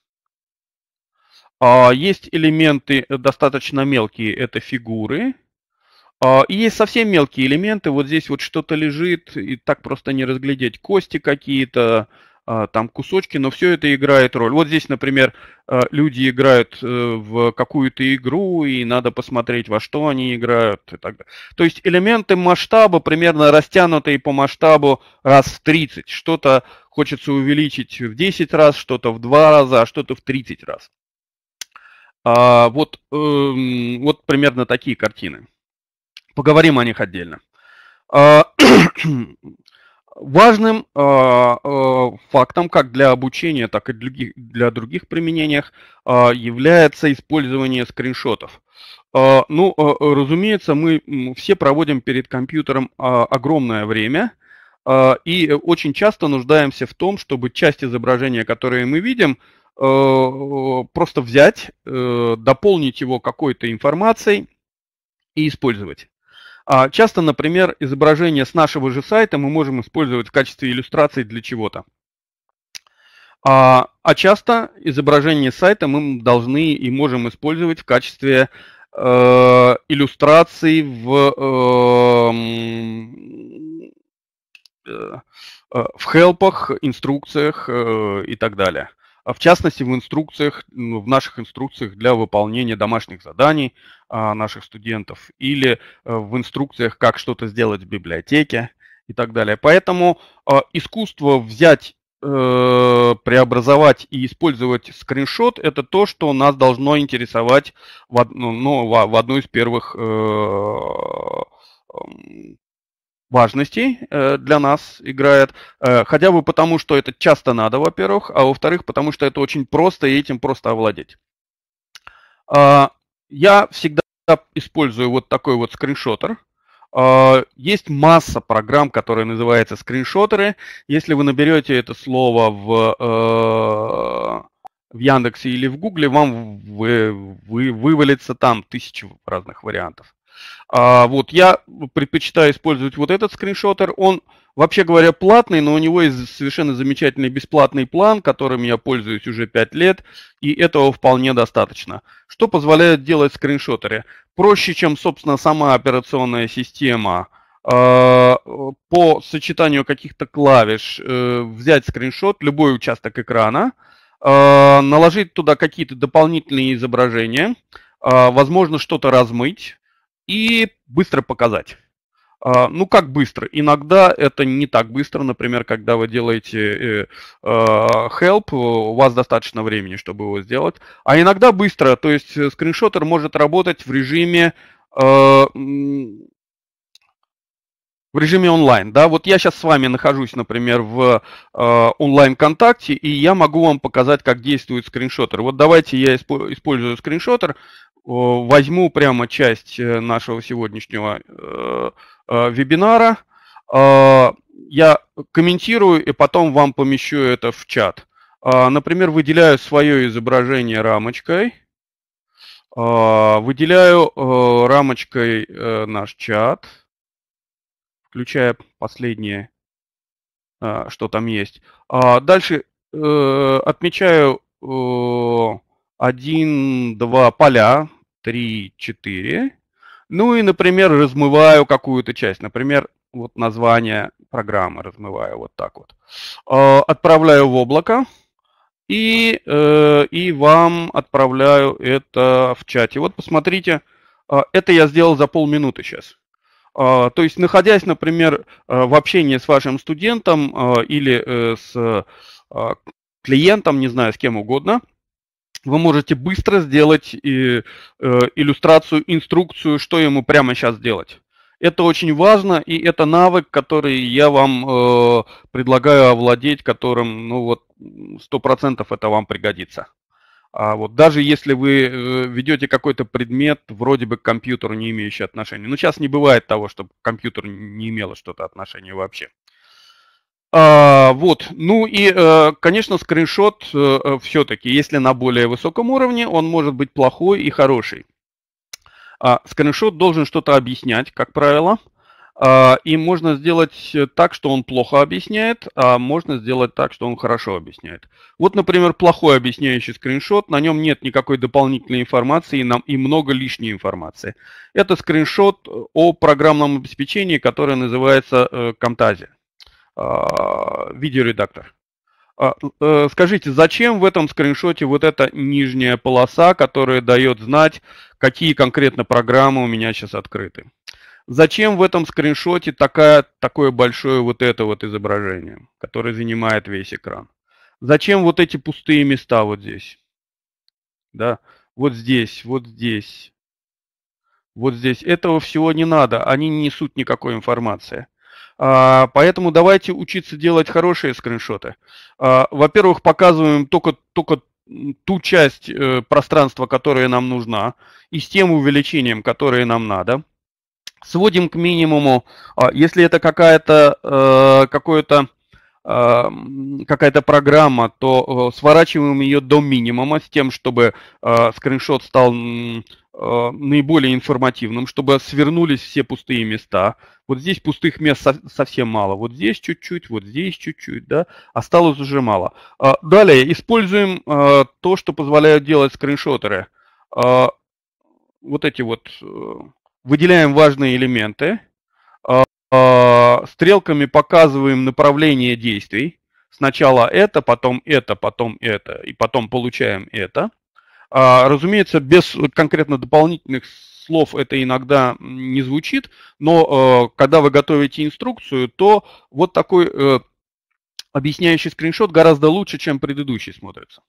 Speaker 1: А, есть элементы э, достаточно мелкие, это фигуры. А, и есть совсем мелкие элементы, вот здесь вот что-то лежит, и так просто не разглядеть. Кости какие-то, а, там кусочки, но все это играет роль. Вот здесь, например, а, люди играют э, в какую-то игру, и надо посмотреть, во что они играют и так далее. То есть элементы масштаба примерно растянутые по масштабу раз в 30. Что-то хочется увеличить в 10 раз, что-то в 2 раза, а что-то в 30 раз. А, вот, эм, вот примерно такие картины. Поговорим о них отдельно. А, Важным э, э, фактом как для обучения, так и для других, для других применениях э, является использование скриншотов. Э, ну, э, разумеется, мы все проводим перед компьютером э, огромное время э, и очень часто нуждаемся в том, чтобы часть изображения, которое мы видим, э, просто взять, э, дополнить его какой-то информацией и использовать. А часто, например, изображение с нашего же сайта мы можем использовать в качестве иллюстрации для чего-то. А, а часто изображение сайта мы должны и можем использовать в качестве э, иллюстраций в, э, э, в хелпах, инструкциях э, и так далее. А в частности, в инструкциях, в наших инструкциях для выполнения домашних заданий а, наших студентов или э, в инструкциях, как что-то сделать в библиотеке и так далее. Поэтому а, искусство взять э, преобразовать и использовать скриншот это то, что нас должно интересовать в, одну, ну, в одну из первых э, важности э, для нас играет, э, хотя бы потому, что это часто надо, во-первых, а во-вторых, потому что это очень просто и этим просто овладеть. А, я всегда использую вот такой вот скриншотер. А, есть масса программ, которые называются скриншотеры. Если вы наберете это слово в э, в Яндексе или в Гугле, вам вы, вы, вывалится там тысячи разных вариантов. А, вот я предпочитаю использовать вот этот скриншотер. Он, вообще говоря, платный, но у него есть совершенно замечательный бесплатный план, которым я пользуюсь уже 5 лет, и этого вполне достаточно. Что позволяет делать скриншотеры? Проще, чем, собственно, сама операционная система а, по сочетанию каких-то клавиш э, взять скриншот, любой участок экрана, а, наложить туда какие-то дополнительные изображения, а, возможно, что-то размыть, и быстро показать. А, ну, как быстро? Иногда это не так быстро. Например, когда вы делаете э, а, help, у вас достаточно времени, чтобы его сделать. А иногда быстро. То есть э, скриншотер может работать в режиме а, в режиме онлайн, да, вот я сейчас с вами нахожусь, например, в э, онлайн-контакте, и я могу вам показать, как действует скриншотер. Вот давайте я использую скриншотер, возьму прямо часть э, нашего сегодняшнего э, э, вебинара. Я комментирую и потом вам помещу это в чат. Например, выделяю свое изображение рамочкой. Выделяю рамочкой наш чат, включая последнее, что там есть. Дальше отмечаю 1, 2 поля, 3, 4. Ну и, например, размываю какую-то часть. Например, вот название программы размываю вот так вот. А, отправляю в облако и, э, и вам отправляю это в чате. Вот посмотрите, а, это я сделал за полминуты сейчас. А, то есть, находясь, например, э, в общении с вашим студентом э, или с клиентом, не знаю, с кем угодно – вы можете быстро сделать и, э, иллюстрацию, инструкцию, что ему прямо сейчас делать. Это очень важно, и это навык, который я вам э, предлагаю овладеть, которым, ну вот, сто процентов это вам пригодится. А вот даже если вы э, ведете какой-то предмет, вроде бы к компьютеру не имеющий отношения. но ну, сейчас не бывает того, чтобы компьютер не имело что-то отношение вообще. А, вот, ну и, э, конечно, скриншот э, все-таки, если на более высоком уровне, он может быть плохой и хороший. А, скриншот должен что-то объяснять, как правило. А, и можно сделать так, что он плохо объясняет, а можно сделать так, что он хорошо объясняет. Вот, например, плохой объясняющий скриншот, на нем нет никакой дополнительной информации и, нам, и много лишней информации. Это скриншот о программном обеспечении, которое называется э, Camtasia. А, видеоредактор. А, э, скажите, зачем в этом скриншоте вот эта нижняя полоса, которая дает знать, какие конкретно программы у меня сейчас открыты? Зачем в этом скриншоте такая, такое большое вот это вот изображение, которое занимает весь экран? Зачем вот эти пустые места вот здесь? Да, вот здесь, вот здесь, вот здесь. Этого всего не надо, они не несут никакой информации. А, поэтому давайте учиться делать хорошие скриншоты. А, во-первых, показываем только, только ту часть э, пространства, которая нам нужна, и с тем увеличением, которое нам надо. Сводим к минимуму, а, если это какая-то, э, какое-то Эм, какая-то программа, то э, сворачиваем ее до минимума с тем, чтобы э, скриншот стал э, наиболее информативным, чтобы свернулись все пустые места. Вот здесь пустых мест совсем мало, вот здесь чуть-чуть, вот здесь чуть-чуть, да, осталось уже мало. Далее используем то, что позволяют делать скриншотеры. Вот эти вот выделяем важные элементы. А, стрелками показываем направление действий. Сначала это, потом это, потом это, и потом получаем это. А, разумеется, без конкретно дополнительных слов это иногда не звучит, но а, когда вы готовите инструкцию, то вот такой э, объясняющий скриншот гораздо лучше, чем предыдущий смотрится.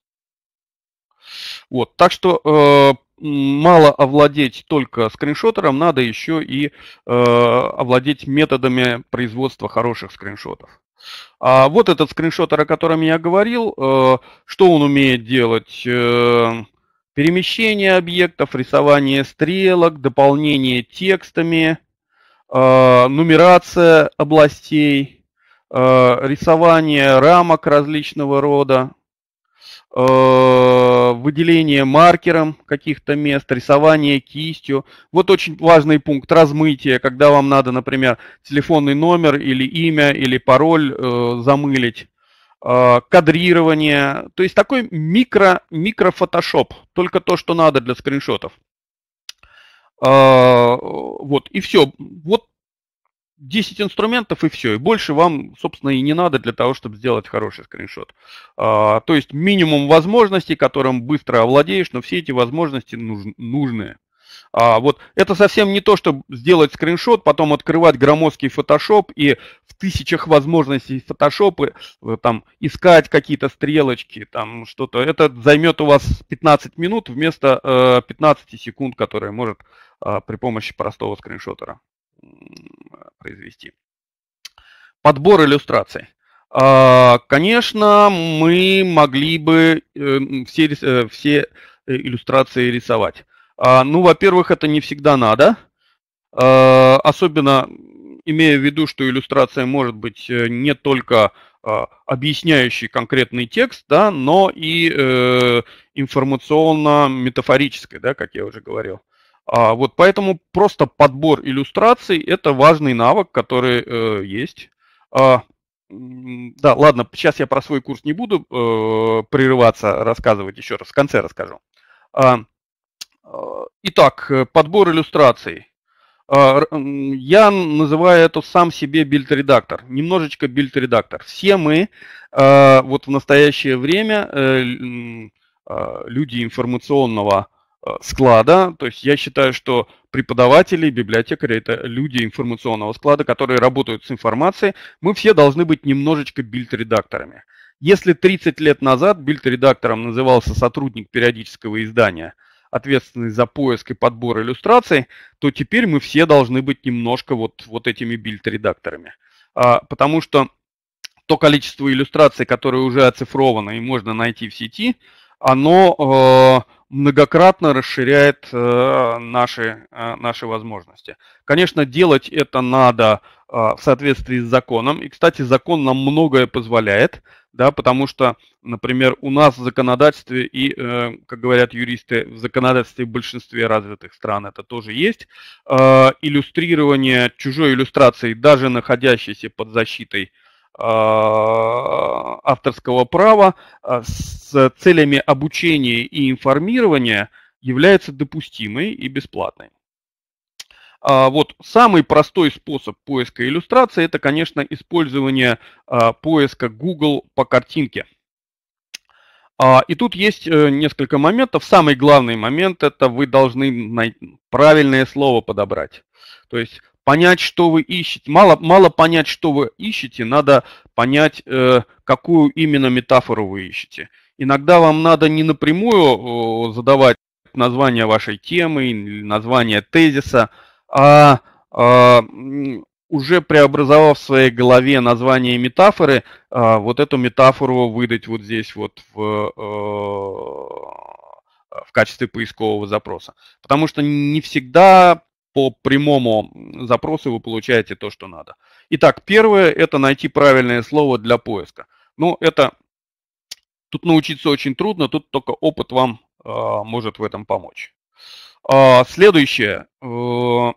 Speaker 1: Вот, так что э, мало овладеть только скриншотером, надо еще и э, овладеть методами производства хороших скриншотов. А вот этот скриншотер, о котором я говорил, э, что он умеет делать? Э, перемещение объектов, рисование стрелок, дополнение текстами, э, нумерация областей, э, рисование рамок различного рода, Э, выделение маркером каких-то мест, рисование кистью. Вот очень важный пункт размытие, когда вам надо, например, телефонный номер или имя или пароль э, замылить, э, кадрирование. То есть такой микро микро фотошоп, только то, что надо для скриншотов. Э, вот и все. Вот 10 инструментов и все. И больше вам, собственно, и не надо для того, чтобы сделать хороший скриншот. А, то есть минимум возможностей, которым быстро овладеешь, но все эти возможности нуж, нужны. А, вот это совсем не то, чтобы сделать скриншот, потом открывать громоздкий Photoshop и в тысячах возможностей Photoshop э, там искать какие-то стрелочки, там что-то. Это займет у вас 15 минут вместо э, 15 секунд, которые может э, при помощи простого скриншотера произвести. Подбор иллюстраций. А, конечно, мы могли бы эм, все, э, все э, иллюстрации рисовать. А, ну, во-первых, это не всегда надо. А, особенно имея в виду, что иллюстрация может быть э, не только объясняющий конкретный текст, да, но и информационно-метафорической, да, как я уже говорил. А, вот поэтому просто подбор иллюстраций – это важный навык, который э, есть. А, да, ладно, сейчас я про свой курс не буду э, прерываться, рассказывать еще раз, в конце расскажу. А, а, э, итак, подбор иллюстраций. А, я называю это сам себе бильд-редактор, немножечко бильд-редактор. Все мы э, вот в настоящее время э, э, люди информационного Э, склада. То есть я считаю, что преподаватели, библиотекари – это люди информационного склада, которые работают с информацией. Мы все должны быть немножечко бильд-редакторами. Если 30 лет назад бильд-редактором назывался сотрудник периодического издания, ответственный за поиск и подбор иллюстраций, то теперь мы все должны быть немножко вот, вот этими бильд-редакторами. А, потому что то количество иллюстраций, которые уже оцифровано и можно найти в сети, оно э, многократно расширяет э, наши, э, наши возможности. Конечно, делать это надо э, в соответствии с законом. И, кстати, закон нам многое позволяет, да, потому что, например, у нас в законодательстве и, как говорят юристы, в законодательстве в большинстве развитых стран это тоже есть, иллюстрирование чужой иллюстрации, даже находящейся под защитой а, авторского права а, с целями обучения и информирования является допустимой и бесплатной. А, вот самый простой способ поиска иллюстрации – это, конечно, использование поиска Google по картинке. И тут есть э, несколько моментов. Самый главный момент – это вы должны правильное слово подобрать. То есть понять, что вы ищете. Мало, мало понять, что вы ищете, надо понять, э, какую именно метафору вы ищете. Иногда вам надо не напрямую задавать название вашей темы, название тезиса, а, а уже преобразовав в своей голове название метафоры, а, вот эту метафору выдать вот здесь вот в, э, в качестве поискового запроса. Потому что не всегда по прямому запросу вы получаете то, что надо. Итак, первое – это найти правильное слово для поиска. Ну, это тут научиться очень трудно, тут только опыт вам э, может в этом помочь. Э, следующее. Э,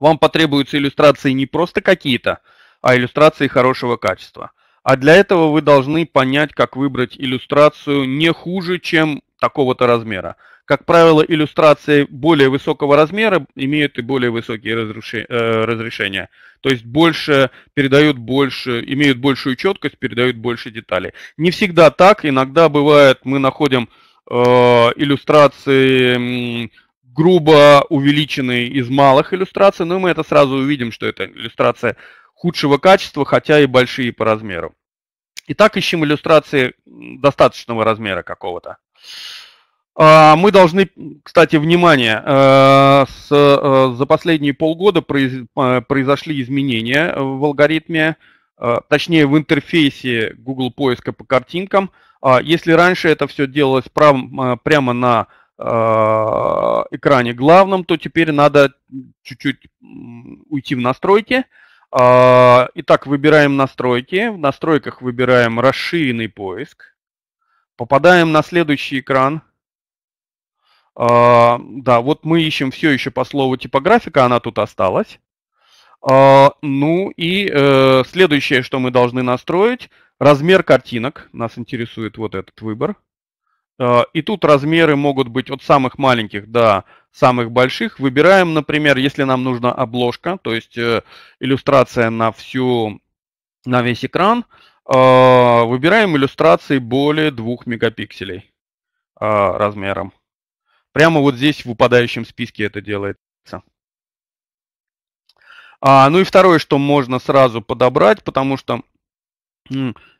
Speaker 1: вам потребуются иллюстрации не просто какие-то, а иллюстрации хорошего качества. А для этого вы должны понять, как выбрать иллюстрацию не хуже, чем такого-то размера. Как правило, иллюстрации более высокого размера имеют и более высокие э, разрешения. То есть больше передают больше, имеют большую четкость, передают больше деталей. Не всегда так. Иногда бывает, мы находим э, иллюстрации грубо увеличенные из малых иллюстраций, но мы это сразу увидим, что это иллюстрация худшего качества, хотя и большие по размеру. Итак, ищем иллюстрации достаточного размера какого-то. А, мы должны, кстати, внимание, э, с, э, за последние полгода произ, э, произошли изменения в алгоритме, точнее в интерфейсе Google поиска по картинкам. А, если раньше это все делалось прав, прямо на экране главном, то теперь надо чуть-чуть уйти в настройки. А, итак, выбираем настройки. В настройках выбираем расширенный поиск. Попадаем на следующий экран – а, да, вот мы ищем все еще по слову типографика, она тут осталась. А, ну и э, следующее, что мы должны настроить, размер картинок. Нас интересует вот этот выбор. А, и тут размеры могут быть от самых маленьких до самых больших. Выбираем, например, если нам нужна обложка, то есть э, иллюстрация на всю, на весь экран, выбираем иллюстрации более 2 мегапикселей размером. Прямо вот здесь в выпадающем списке это делается. А, ну и второе, что можно сразу подобрать, потому что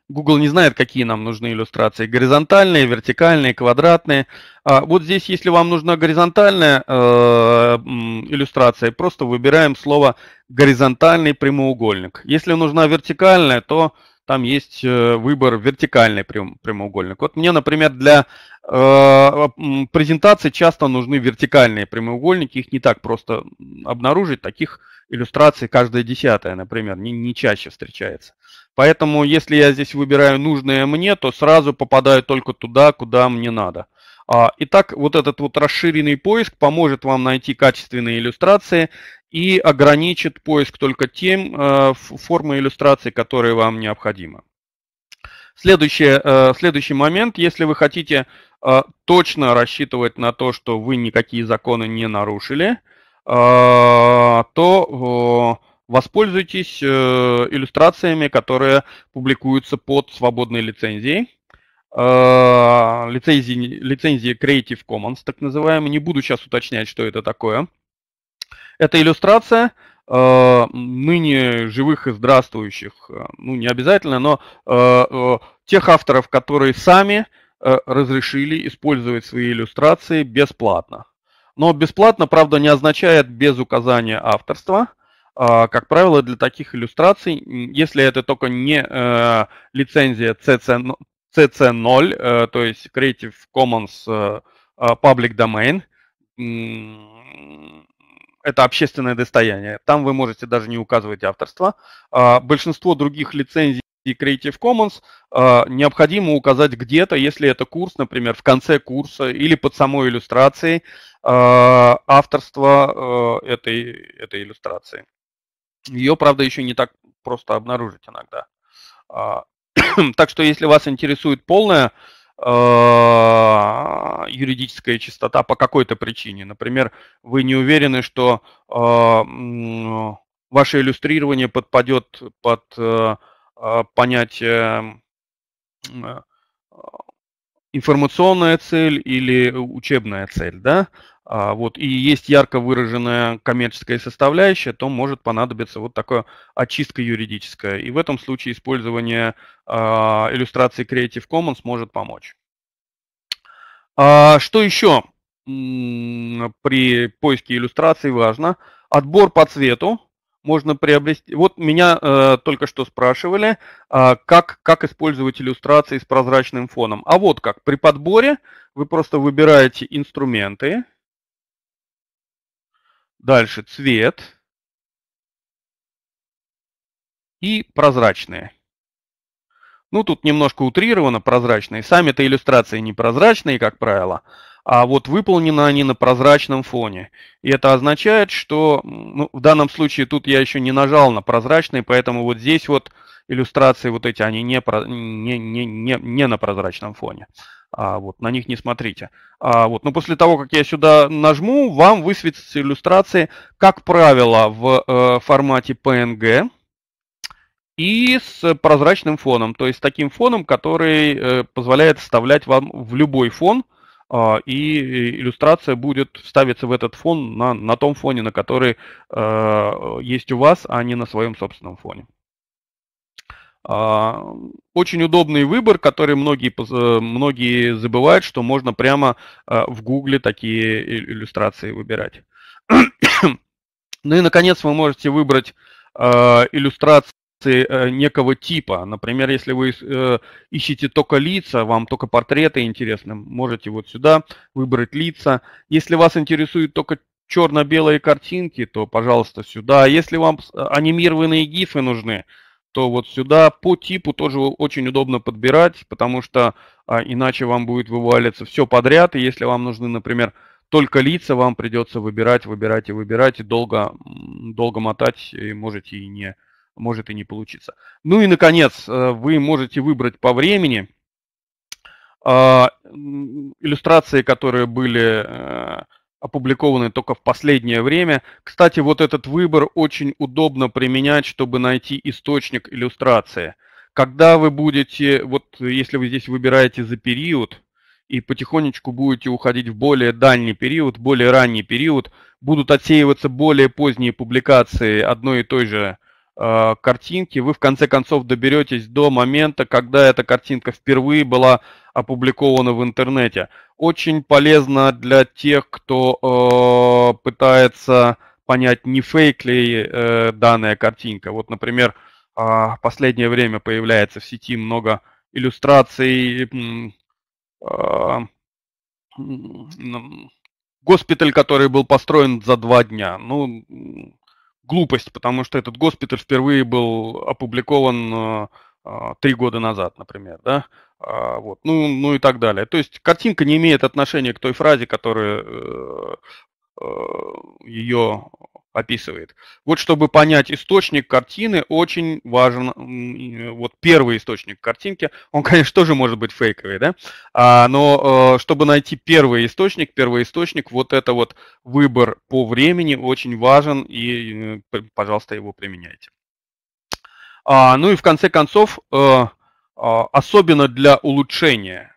Speaker 1: Google не знает, какие нам нужны иллюстрации. Горизонтальные, вертикальные, квадратные. А вот здесь, если вам нужна горизонтальная э, иллюстрация, просто выбираем слово горизонтальный прямоугольник. Если нужна вертикальная, то там есть э, выбор вертикальный прям, прямоугольник. Вот мне, например, для Э, презентации часто нужны вертикальные прямоугольники, их не так просто обнаружить, таких иллюстраций каждая десятая, например, не, не чаще встречается. Поэтому если я здесь выбираю нужное мне, то сразу попадаю только туда, куда мне надо. А, итак, вот этот вот расширенный поиск поможет вам найти качественные иллюстрации и ограничит поиск только тем э, формой иллюстрации, которые вам необходимы. Следующий, э, следующий момент, если вы хотите э, точно рассчитывать на то, что вы никакие законы не нарушили, э, то воспользуйтесь э, иллюстрациями, которые публикуются под свободной лицензией. Э, лицензии, лицензии Creative Commons, так называемые. Не буду сейчас уточнять, что это такое. Это иллюстрация, Э, ныне живых и здравствующих, э, ну не обязательно, но э, тех авторов, которые сами разрешили использовать свои иллюстрации бесплатно. Но бесплатно, правда, не означает без указания авторства. А, как правило, для таких иллюстраций, если это только не лицензия CC, CC0, то есть Creative Commons Public Domain, это общественное достояние. Там вы можете даже не указывать авторство. А, большинство других лицензий Creative Commons а, необходимо указать где-то, если это курс, например, в конце курса или под самой иллюстрацией э, а, авторство этой, этой иллюстрации. Ее, правда, еще не так просто обнаружить иногда. так что, если вас интересует полная а, юридическая чистота по какой-то причине. Например, вы не уверены, что а, ваше иллюстрирование подпадет под а, понятие информационная цель или учебная цель, да, а, вот, и есть ярко выраженная коммерческая составляющая, то может понадобиться вот такая очистка юридическая. И в этом случае использование а, иллюстрации Creative Commons может помочь. А, что еще при поиске иллюстраций важно? Отбор по цвету, можно приобрести. Вот меня э, только что спрашивали, э, как, как использовать иллюстрации с прозрачным фоном. А вот как. При подборе вы просто выбираете инструменты. Дальше цвет. И прозрачные. Ну, тут немножко утрировано прозрачные. Сами-то иллюстрации непрозрачные, как правило а вот выполнены они на прозрачном фоне. И это означает, что ну, в данном случае тут я еще не нажал на прозрачный, поэтому вот здесь вот иллюстрации вот эти, они не, не, не, не, не на прозрачном фоне. А, вот, на них не смотрите. А, вот, но после того, как я сюда нажму, вам высветятся иллюстрации, как правило, в э, формате PNG и с прозрачным фоном, то есть таким фоном, который э, позволяет вставлять вам в любой фон а, и э, иллюстрация будет ставиться в этот фон на, на том фоне, на который э, есть у вас, а не на своем собственном фоне. А, очень удобный выбор, который многие, э, многие забывают, что можно прямо в Гугле такие иллюстрации выбирать. ну и, наконец, вы можете выбрать иллюстрацию позиции э, некого типа. Например, если вы э, ищете только лица, вам только портреты интересны, можете вот сюда выбрать лица. Если вас интересуют только черно-белые картинки, то, пожалуйста, сюда. Если вам э, анимированные гифы нужны, то вот сюда по типу тоже очень удобно подбирать, потому что а, иначе вам будет вываливаться все подряд. И если вам нужны, например, только лица, вам придется выбирать, выбирать и выбирать, и долго, долго мотать, и можете и не может и не получиться. Ну и, наконец, э, вы можете выбрать по времени а, иллюстрации, которые были э, опубликованы только в последнее время. Кстати, вот этот выбор очень удобно применять, чтобы найти источник иллюстрации. Когда вы будете, вот если вы здесь выбираете за период, и потихонечку будете уходить в более дальний период, более ранний период, будут отсеиваться более поздние публикации одной и той же картинки, вы в конце концов доберетесь до момента, когда эта картинка впервые была опубликована в интернете. Очень полезно для тех, кто э, пытается понять, не фейк ли э, данная картинка. Вот, например, э, последнее время появляется в сети много иллюстраций. Э, госпиталь, который был построен за два дня. Ну, глупость, потому что этот госпиталь впервые был опубликован э, э, три года назад, например, да, а, вот, ну, ну и так далее. То есть картинка не имеет отношения к той фразе, которая э, ее описывает. Вот чтобы понять источник картины, очень важен вот первый источник картинки. Он, конечно, тоже может быть фейковый, да? А, но э, чтобы найти первый источник, первый источник, вот это вот выбор по времени очень важен и, э, пожалуйста, его применяйте. А, ну и в конце концов, э, а, особенно для улучшения,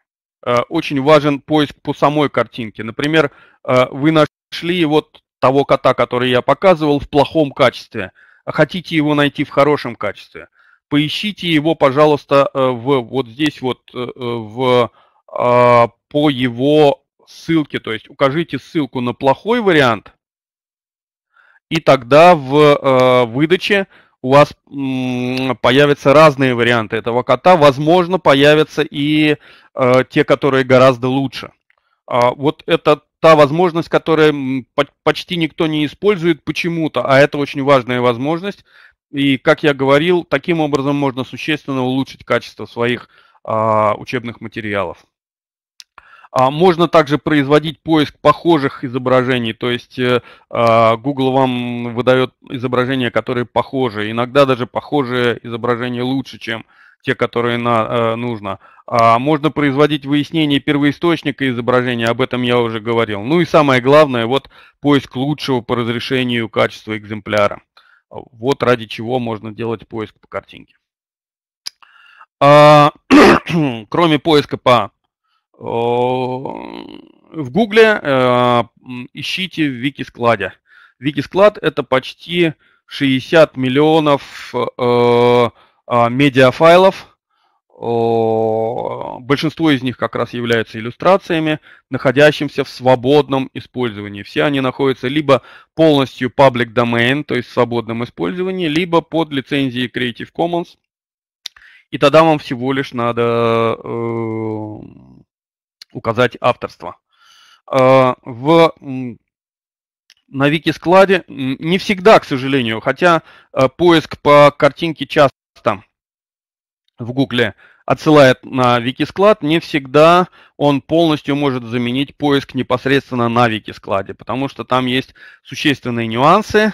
Speaker 1: очень важен поиск по самой картинке. Например, вы нашли вот того кота, который я показывал, в плохом качестве, а хотите его найти в хорошем качестве, поищите его, пожалуйста, э, в, вот здесь вот э, э, в, а, по его ссылке, то есть укажите ссылку на плохой вариант, и тогда в выдаче у вас появятся разные варианты этого кота, возможно, появятся и те, которые гораздо лучше. А вот это та возможность, которую почти никто не использует почему-то, а это очень важная возможность. И, как я говорил, таким образом можно существенно улучшить качество своих а, учебных материалов. А можно также производить поиск похожих изображений, то есть э, Google вам выдает изображения, которые похожи. Иногда даже похожие изображения лучше, чем те, которые на, э, нужно. А можно производить выяснение первоисточника изображения, об этом я уже говорил. Ну и самое главное, вот поиск лучшего по разрешению качества экземпляра. Вот ради чего можно делать поиск по картинке. А, кроме поиска по в Гугле э, ищите в Вики-складе. это почти 60 миллионов э, а, медиафайлов, большинство из них как раз являются иллюстрациями, находящимся в свободном использовании. Все они находятся либо полностью public domain, то есть в свободном использовании, либо под лицензией Creative Commons. И тогда вам всего лишь надо э, указать авторство. А, в на вики складе не всегда, к сожалению, хотя э, поиск по картинке часто там в Гугле отсылает на Викисклад, не всегда он полностью может заменить поиск непосредственно на Викискладе, потому что там есть существенные нюансы.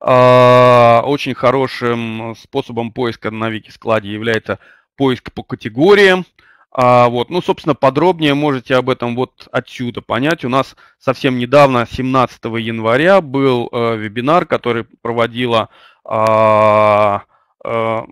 Speaker 1: А, очень хорошим способом поиска на Викискладе является поиск по категориям. А, вот. Ну, собственно, подробнее можете об этом вот отсюда понять. У нас совсем недавно, 17 января, был э, вебинар, который проводила а, Э,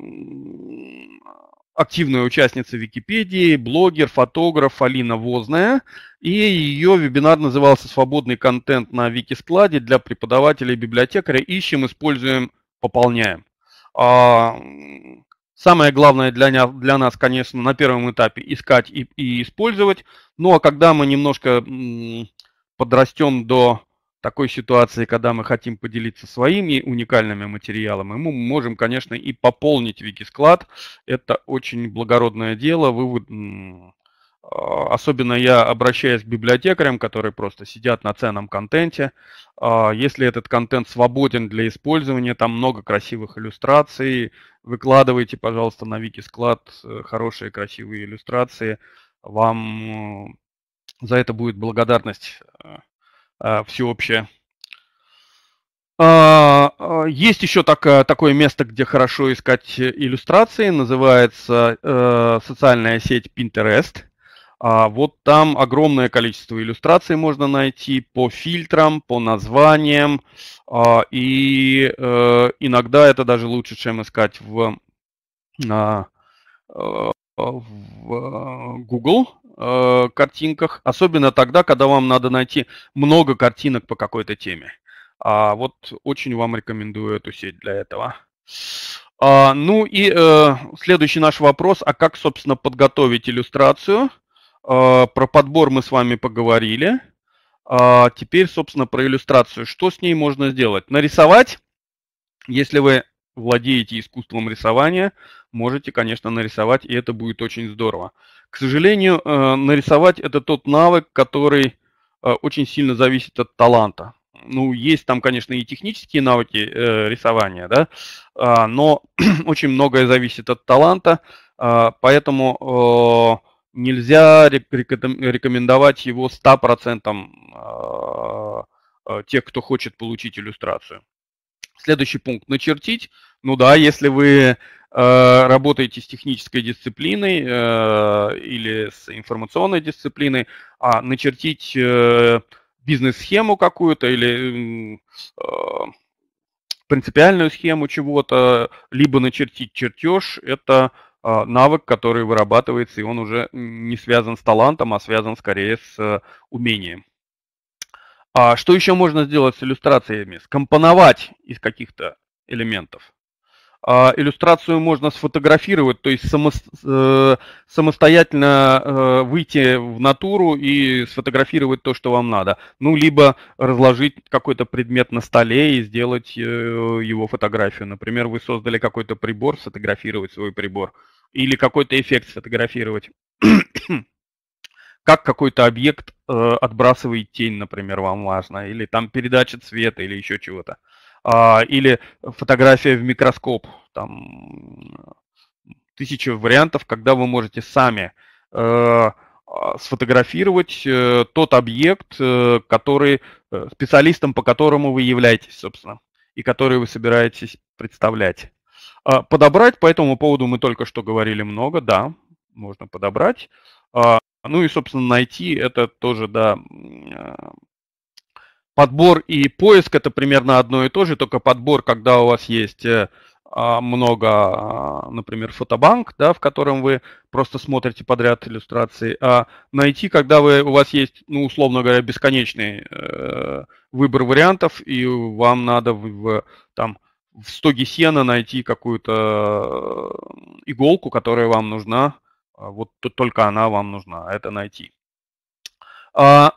Speaker 1: активная участница Википедии, блогер, фотограф Алина Возная. И ее вебинар назывался «Свободный контент на Вики-складе для преподавателей и библиотекаря. Ищем, используем, пополняем». А, самое главное для, для нас, конечно, на первом этапе искать и, и использовать. Ну а когда мы немножко подрастем до такой ситуации, когда мы хотим поделиться своими уникальными материалами, мы можем, конечно, и пополнить Викисклад. Это очень благородное дело. Вывод, а, особенно я обращаюсь к библиотекарям, которые просто сидят на ценном контенте. А, если этот контент свободен для использования, там много красивых иллюстраций, выкладывайте, пожалуйста, на Викисклад э, хорошие красивые иллюстрации. Вам э, за это будет благодарность э, Э, всеобщее. А, а, есть еще так, э, такое место, где хорошо искать э, иллюстрации, называется э, социальная сеть Pinterest. А вот там огромное количество иллюстраций можно найти по фильтрам, по названиям, а, и э, иногда это даже лучше, чем искать в, а, в Google, э, картинках, особенно тогда, когда вам надо найти много картинок по какой-то теме. А вот очень вам рекомендую эту сеть для этого. А, ну и э, следующий наш вопрос, а как, собственно, подготовить иллюстрацию? А, про подбор мы с вами поговорили. А, теперь, собственно, про иллюстрацию. Что с ней можно сделать? Нарисовать, если вы владеете искусством рисования, можете, конечно, нарисовать, и это будет очень здорово. К сожалению, э, нарисовать это тот навык, который э, очень сильно зависит от таланта. Ну, есть там, конечно, и технические навыки э, рисования, да, а, но очень многое зависит от таланта, а, поэтому нельзя рекомендовать его 100% э, а, тех, кто хочет получить иллюстрацию. Следующий пункт – начертить. Ну да, если вы Э, работаете с технической дисциплиной э, или с информационной дисциплиной, а начертить э, бизнес-схему какую-то или принципиальную схему чего-то, либо начертить чертеж, это навык, который вырабатывается, и он уже не связан с талантом, а связан скорее с умением. А что еще можно сделать с иллюстрациями? Скомпоновать из каких-то элементов. А, иллюстрацию можно сфотографировать, то есть само, э, самостоятельно э, выйти в натуру и сфотографировать то, что вам надо. Ну, либо разложить какой-то предмет на столе и сделать э, его фотографию. Например, вы создали какой-то прибор, сфотографировать свой прибор. Или какой-то эффект сфотографировать. как какой-то объект отбрасывает тень, например, вам важно. Или там передача цвета или еще чего-то а, или фотография в микроскоп, там тысячи вариантов, когда вы можете сами э, а, сфотографировать э, тот объект, э, который э, специалистом, по которому вы являетесь, собственно, и который вы собираетесь представлять. Э, подобрать по этому поводу мы только что говорили много, да, можно подобрать. Э, ну и, собственно, найти это тоже, да, подбор и поиск это примерно одно и то же, только подбор, когда у вас есть э, а, много, а, например, фотобанк, да, в котором вы просто смотрите подряд иллюстрации, а найти, когда вы, у вас есть, ну, условно говоря, бесконечный э, выбор вариантов, и вам надо в, в, там, в стоге сена найти какую-то э, иголку, которая вам нужна, а вот только она вам нужна, это найти. А,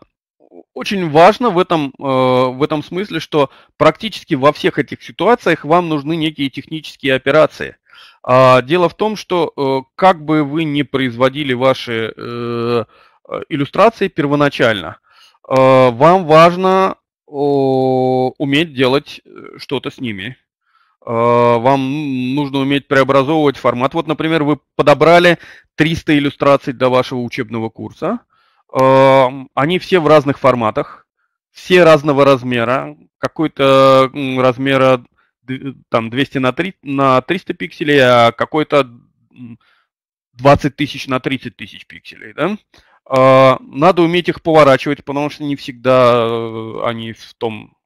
Speaker 1: очень важно в этом, э, в этом смысле, что практически во всех этих ситуациях вам нужны некие технические операции. А, дело в том, что э, как бы вы ни производили ваши э, иллюстрации первоначально, вам важно уметь делать что-то с ними. Вам нужно уметь преобразовывать формат. Вот, например, вы подобрали 300 иллюстраций для вашего учебного курса – Эм, они все в разных форматах, все разного размера, какой-то размера там 200 на, 3, на 300 пикселей, а какой-то 20 тысяч на 30 тысяч пикселей, да? А, надо уметь их поворачивать, потому что не всегда э, они в том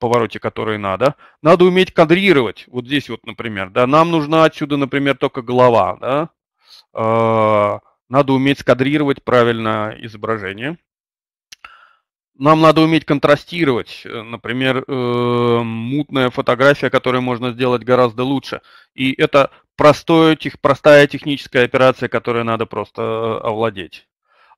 Speaker 1: повороте, который надо. Надо уметь кадрировать. Вот здесь вот, например, да, нам нужна отсюда, например, только голова, да? А, надо уметь скадрировать правильно изображение. Нам надо уметь контрастировать. Э, например, э, мутная фотография, которую можно сделать гораздо лучше. И это простое, тех, простая техническая операция, которой надо просто э, овладеть.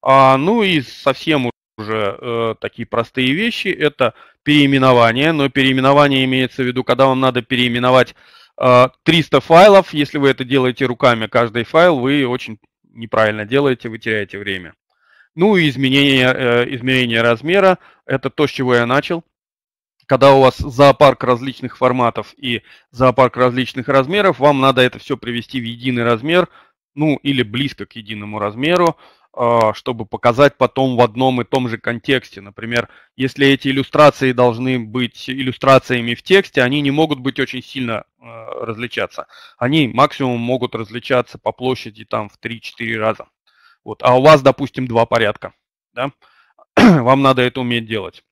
Speaker 1: А, ну и совсем уже э, такие простые вещи. Это переименование, но переименование имеется в виду, когда вам надо переименовать э, 300 файлов. Если вы это делаете руками, каждый файл, вы очень неправильно делаете, вы теряете время. Ну и изменение, э, изменение размера – это то, с чего я начал. Когда у вас зоопарк различных форматов и зоопарк различных размеров, вам надо это все привести в единый размер, ну или близко к единому размеру, а, чтобы показать потом в одном и том же контексте. Например, если эти иллюстрации должны быть иллюстрациями в тексте, они не могут быть очень сильно а, различаться. Они максимум могут различаться по площади там в 3-4 раза. Вот. А у вас, допустим, два порядка. Да? Вам надо это уметь делать.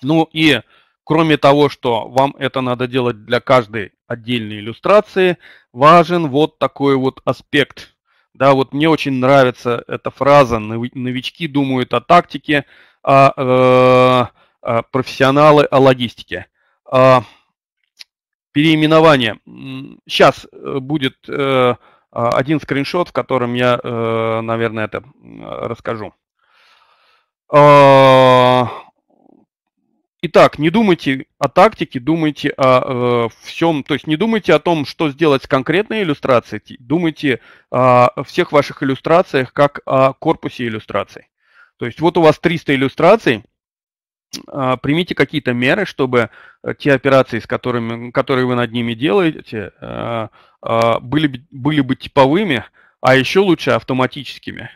Speaker 1: Ну и кроме того, что вам это надо делать для каждой отдельной иллюстрации, важен вот такой вот аспект да, вот мне очень нравится эта фраза. Новички думают о тактике, а, э, а, профессионалы о логистике. А, переименование. Сейчас э, будет э, а, один скриншот, в котором я, э, наверное, это расскажу. А, Итак, не думайте о тактике, думайте о э, всем, то есть не думайте о том, что сделать с конкретной иллюстрацией, думайте о всех ваших иллюстрациях как о корпусе иллюстраций. То есть вот у вас 300 иллюстраций, э, примите какие-то меры, чтобы э, те операции, с которыми, которые вы над ними делаете, э, э, были, были бы типовыми, а еще лучше автоматическими.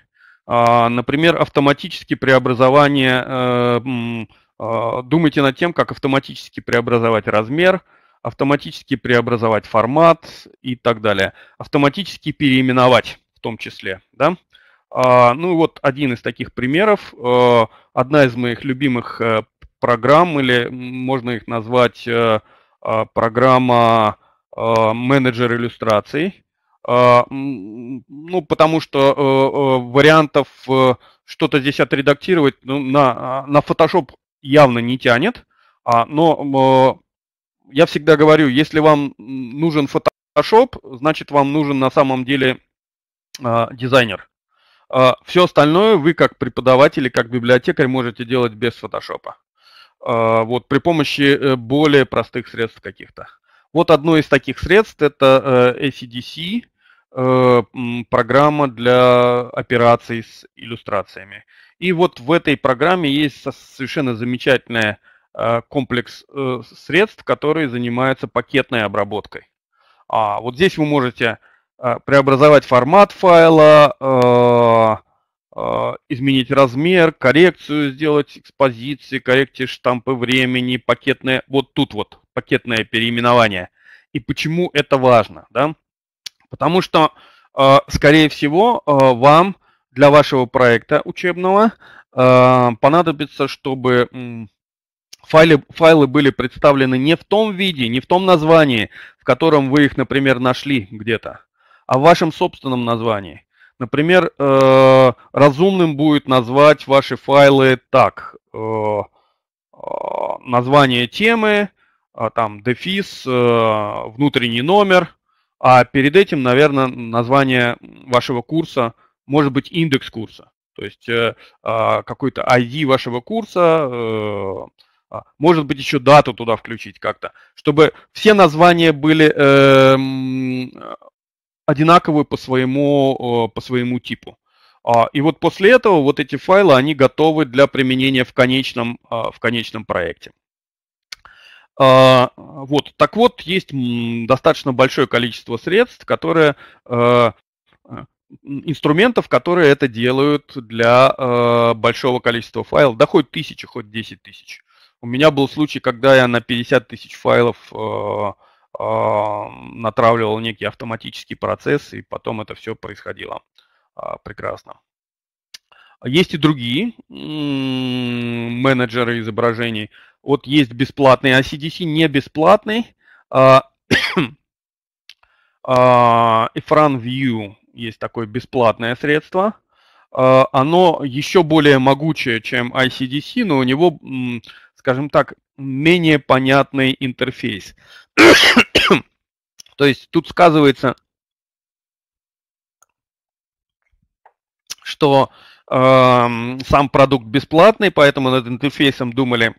Speaker 1: А, э, например, автоматически преобразование. Э, а, думайте над тем, как автоматически преобразовать размер, автоматически преобразовать формат и так далее. Автоматически переименовать в том числе. Да? А, ну вот один из таких примеров. А, одна из моих любимых э, программ, или можно их назвать э, программа э, менеджер иллюстраций. Ну, потому что вариантов что-то здесь отредактировать ну, на, на Photoshop явно не тянет, а, но э, я всегда говорю, если вам нужен Photoshop, значит вам нужен на самом деле э, дизайнер. Э, а, все остальное вы как преподаватель и как библиотекарь можете делать без фотошопа. Э, вот при помощи э, более простых средств каких-то. Вот одно из таких средств это э, ACDC, э, программа для операций с иллюстрациями. И вот в этой программе есть совершенно замечательный э, комплекс э, средств, которые занимаются пакетной обработкой. А вот здесь вы можете э, преобразовать формат файла, изменить размер, коррекцию сделать экспозиции, коррекции штампы времени, пакетное, вот тут вот пакетное переименование. И почему это важно? Да? Потому что, скорее всего, вам для вашего проекта учебного э, понадобится, чтобы файлы, файлы были представлены не в том виде, не в том названии, в котором вы их, например, нашли где-то, а в вашем собственном названии. Например, э, разумным будет назвать ваши файлы так. Э, э название темы, э, там дефис, э, внутренний номер, а перед этим, наверное, название вашего курса, может быть индекс курса, то есть э, а, какой-то ID вашего курса, э, а, может быть, еще дату туда включить как-то, чтобы все названия были э, одинаковые по своему, по своему типу. А, и вот после этого вот эти файлы, они готовы для применения в конечном, в конечном проекте. вот, так вот, есть достаточно большое количество средств, которые э, инструментов, которые это делают для э, большого количества файлов. Да хоть тысячи, хоть 10 тысяч. У меня был случай, когда я на 50 тысяч файлов э, э, натравливал некий автоматический процесс, и потом это все происходило э, прекрасно. Есть и другие менеджеры изображений. Вот есть бесплатный ACDC, не бесплатный. Эфран а, View есть такое бесплатное средство. А, оно еще более могучее, чем ICDC, но у него, скажем так, менее понятный интерфейс. То есть тут сказывается, что э, сам продукт бесплатный, поэтому над интерфейсом думали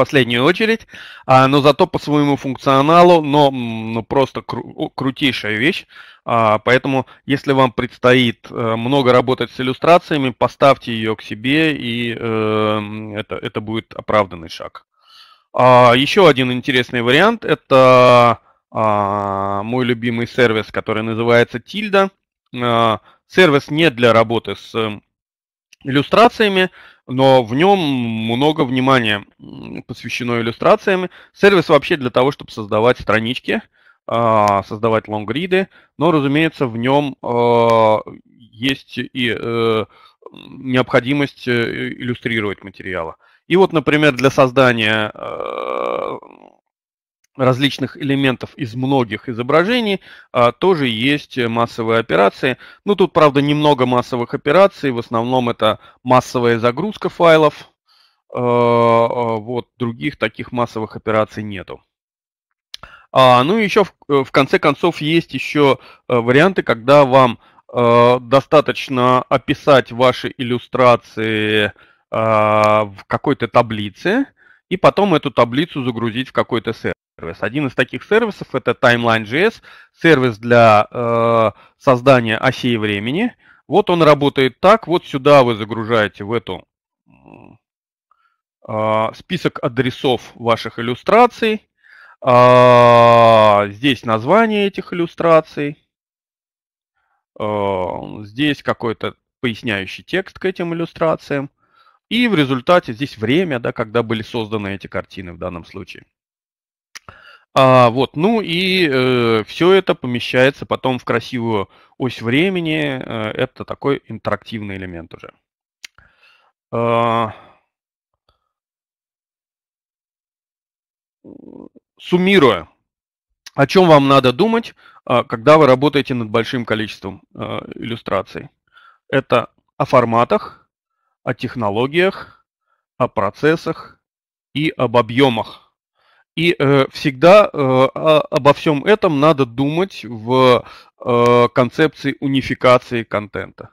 Speaker 1: последнюю очередь, а, но зато по своему функционалу, но ну, просто кру- крутейшая вещь. А, поэтому, если вам предстоит а, много работать с иллюстрациями, поставьте ее к себе, и э, это, это будет оправданный шаг. А, еще один интересный вариант – это а, мой любимый сервис, который называется Тильда. А, сервис не для работы с иллюстрациями, но в нем много внимания посвящено иллюстрациям. Сервис вообще для того, чтобы создавать странички, а, создавать лонгриды, но, разумеется, в нем а, есть и э, необходимость э, иллюстрировать материалы. И вот, например, для создания э, различных элементов из многих изображений а, тоже есть массовые операции. Ну, тут, правда, немного массовых операций. В основном это массовая загрузка файлов. А, а вот, других таких массовых операций нету. А, ну и еще в, э, в конце концов есть еще э, варианты, когда вам а, достаточно описать ваши иллюстрации а, в какой-то таблице и потом эту таблицу загрузить в какой-то сервис сервис. Один из таких сервисов это Timeline.js, сервис для э, создания осей времени. Вот он работает так, вот сюда вы загружаете в эту э, список адресов ваших иллюстраций. Э, здесь название этих иллюстраций. Э, здесь какой-то поясняющий текст к этим иллюстрациям. И в результате здесь время, да, когда были созданы эти картины в данном случае. А, вот, ну и э, все это помещается потом в красивую ось времени. Э, это такой интерактивный элемент уже. Э, суммируя, о чем вам надо думать, а, когда вы работаете над большим количеством а, иллюстраций? Это о форматах, о технологиях, о процессах и об объемах и э, всегда э, обо всем этом надо думать в э, концепции унификации контента.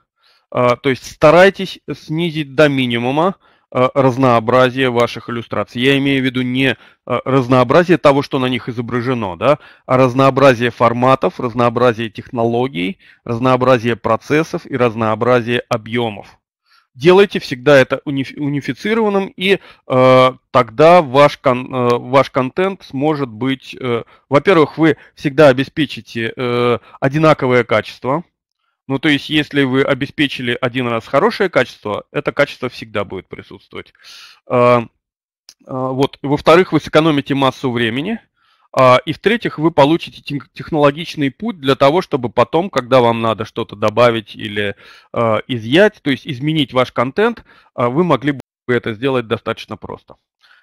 Speaker 1: Э, то есть старайтесь снизить до минимума э, разнообразие ваших иллюстраций. Я имею в виду не э, разнообразие того, что на них изображено, да, а разнообразие форматов, разнообразие технологий, разнообразие процессов и разнообразие объемов делайте всегда это унифицированным, и э, тогда ваш, кон, э, ваш контент сможет быть... Э, во-первых, вы всегда обеспечите э, одинаковое качество. Ну, то есть, если вы обеспечили один раз хорошее качество, это качество всегда будет присутствовать. Э, э, вот. Во-вторых, вы сэкономите массу времени – а, и в-третьих, вы получите технологичный путь для того, чтобы потом, когда вам надо что-то добавить или а, изъять, то есть изменить ваш контент, а, вы могли бы это сделать достаточно просто.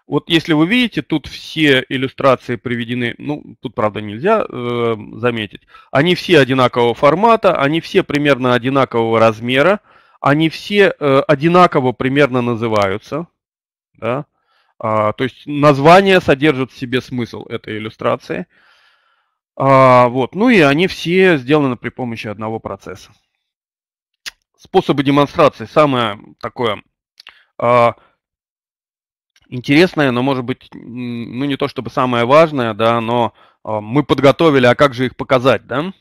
Speaker 1: Вот если вы видите, тут все иллюстрации приведены, ну, тут, правда, нельзя э, заметить. Они все одинакового формата, они все примерно одинакового размера, они все э, одинаково примерно называются. Да? А, то есть название содержит в себе смысл этой иллюстрации. А, вот. Ну и они все сделаны при помощи одного процесса. Способы демонстрации. Самое такое а, интересное, но может быть, ну не то чтобы самое важное, да, но а, мы подготовили, а как же их показать, да?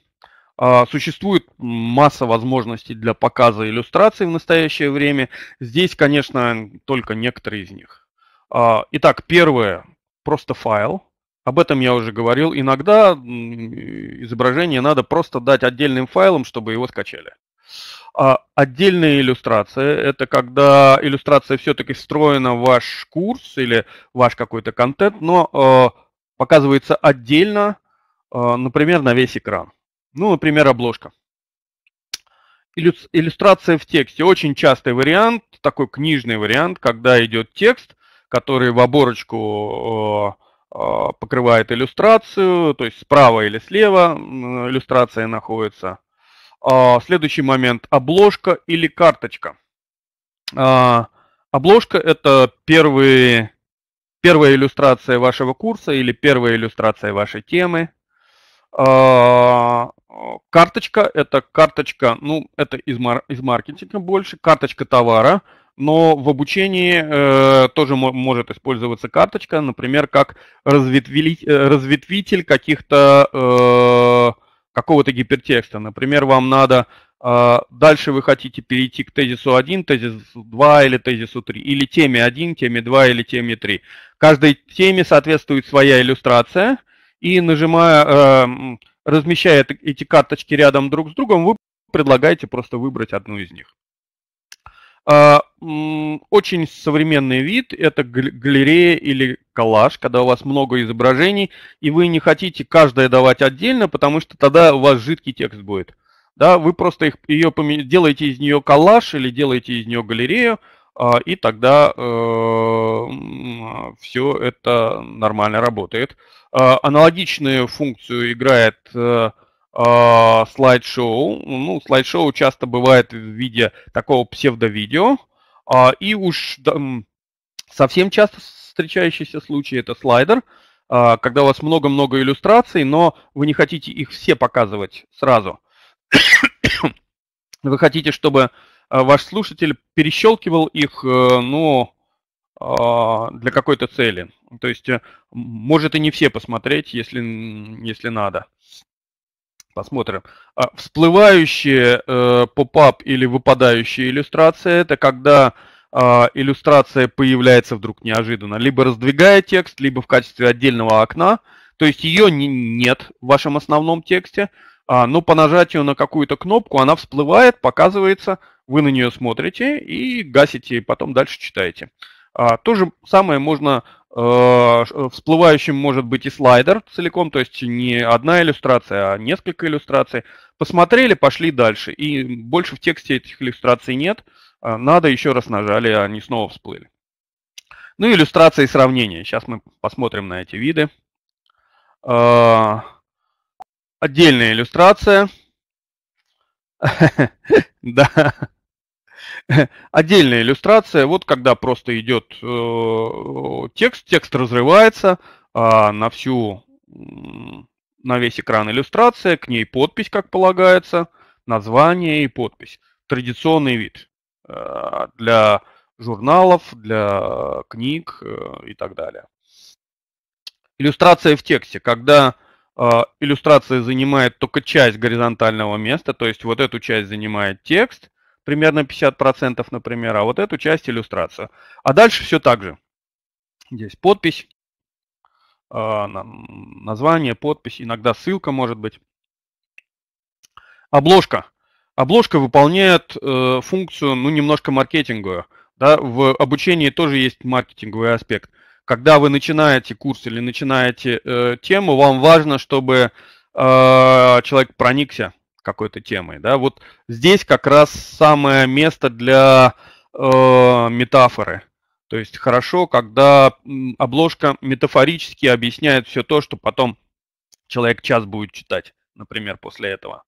Speaker 1: А, существует масса возможностей для показа иллюстраций в настоящее время. Здесь, конечно, только некоторые из них. А, итак, первое, просто файл. Об этом я уже говорил. Иногда изображение надо просто дать отдельным файлом, чтобы его скачали. А отдельная иллюстрация – это когда иллюстрация все-таки встроена в ваш курс или ваш какой-то контент, но э, показывается отдельно, э, например, на весь экран. Ну, например, обложка. Иллюстрация в тексте – очень частый вариант, такой книжный вариант, когда идет текст – который в оборочку э, э, покрывает иллюстрацию, то есть справа или слева иллюстрация находится. А, следующий момент – обложка или карточка. А, обложка – это первые, первая иллюстрация вашего курса или первая иллюстрация вашей темы. А, карточка – это карточка, ну, это из, мар из маркетинга больше, карточка товара – но в обучении э, тоже может использоваться карточка, например, как э, разветвитель каких-то э, какого-то гипертекста. Например, вам надо э, дальше вы хотите перейти к тезису 1, тезису 2 или тезису 3, или теме 1, теме 2 или теме 3. Каждой теме соответствует своя иллюстрация, и нажимая, э, размещая эти карточки рядом друг с другом, вы предлагаете просто выбрать одну из них. А, очень современный вид – это галерея или коллаж, когда у вас много изображений, и вы не хотите каждое давать отдельно, потому что тогда у вас жидкий текст будет. Да, вы просто их, ее делаете из нее коллаж или делаете из нее галерею, а, и тогда э, все это нормально работает. А, аналогичную функцию играет э, э, слайд-шоу. Ну, слайд-шоу часто бывает в виде такого псевдовидео. Э, и уж да, совсем часто встречающийся случай это слайдер, э, когда у вас много-много иллюстраций, но вы не хотите их все показывать сразу. вы хотите, чтобы ваш слушатель перещелкивал их, э, ну, для какой-то цели. То есть, э, может и не все посмотреть, если, если надо. Посмотрим. А, всплывающие э, поп-ап или выпадающие иллюстрации – это когда э, иллюстрация появляется вдруг неожиданно, либо раздвигая текст, либо в качестве отдельного окна. То есть ее не, нет в вашем основном тексте, а, но по нажатию на какую-то кнопку она всплывает, показывается, вы на нее смотрите и гасите, и потом дальше читаете. А, то же самое можно Э, э, всплывающим может быть и слайдер целиком, то есть не одна иллюстрация, а несколько иллюстраций. Посмотрели, пошли дальше. И больше в тексте этих иллюстраций нет. Э, надо еще раз нажали, они снова всплыли. Ну, иллюстрации сравнения. Сейчас мы посмотрим на эти виды. Отдельная иллюстрация. Да. Отдельная иллюстрация, вот когда просто идет э, текст, текст разрывается э, на всю, э, на весь экран иллюстрация, к ней подпись, как полагается, название и подпись. Традиционный вид э, для журналов, для книг э, и так далее. Иллюстрация в тексте, когда а, иллюстрация занимает только часть горизонтального места, то есть вот эту часть занимает текст, примерно 50%, например, а вот эту часть иллюстрация. А дальше все так же. Здесь подпись, а, название, подпись, иногда ссылка может быть. Обложка. Обложка выполняет э, функцию, ну, немножко маркетинговую. Да? В обучении тоже есть маркетинговый аспект. Когда вы начинаете курс или начинаете э, тему, вам важно, чтобы э, человек проникся какой-то темой. Да? Вот здесь как раз самое место для э, метафоры. То есть хорошо, когда обложка метафорически объясняет все то, что потом человек час будет читать, например, после этого.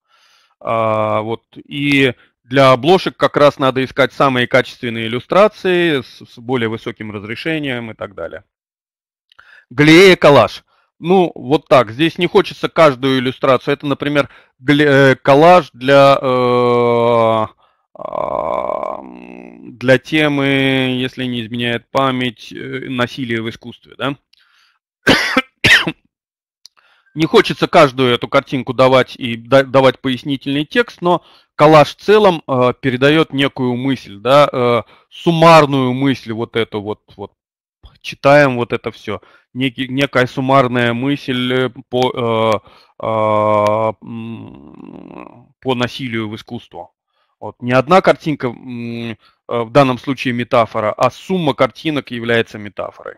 Speaker 1: А, вот. И для обложек как раз надо искать самые качественные иллюстрации с, с более высоким разрешением и так далее. Глея коллаж. Ну, вот так. Здесь не хочется каждую иллюстрацию. Это, например, э, коллаж для, э, а, для темы, если не изменяет память, э, насилие в искусстве. Да? не хочется каждую эту картинку давать и давать пояснительный текст, но коллаж в целом э, передает некую мысль, да, э, суммарную мысль вот эту вот, вот читаем вот это все. Некий, некая суммарная мысль э, по, э, э, по насилию в искусство. Вот. Не одна картинка, э, в данном случае метафора, а сумма картинок является метафорой.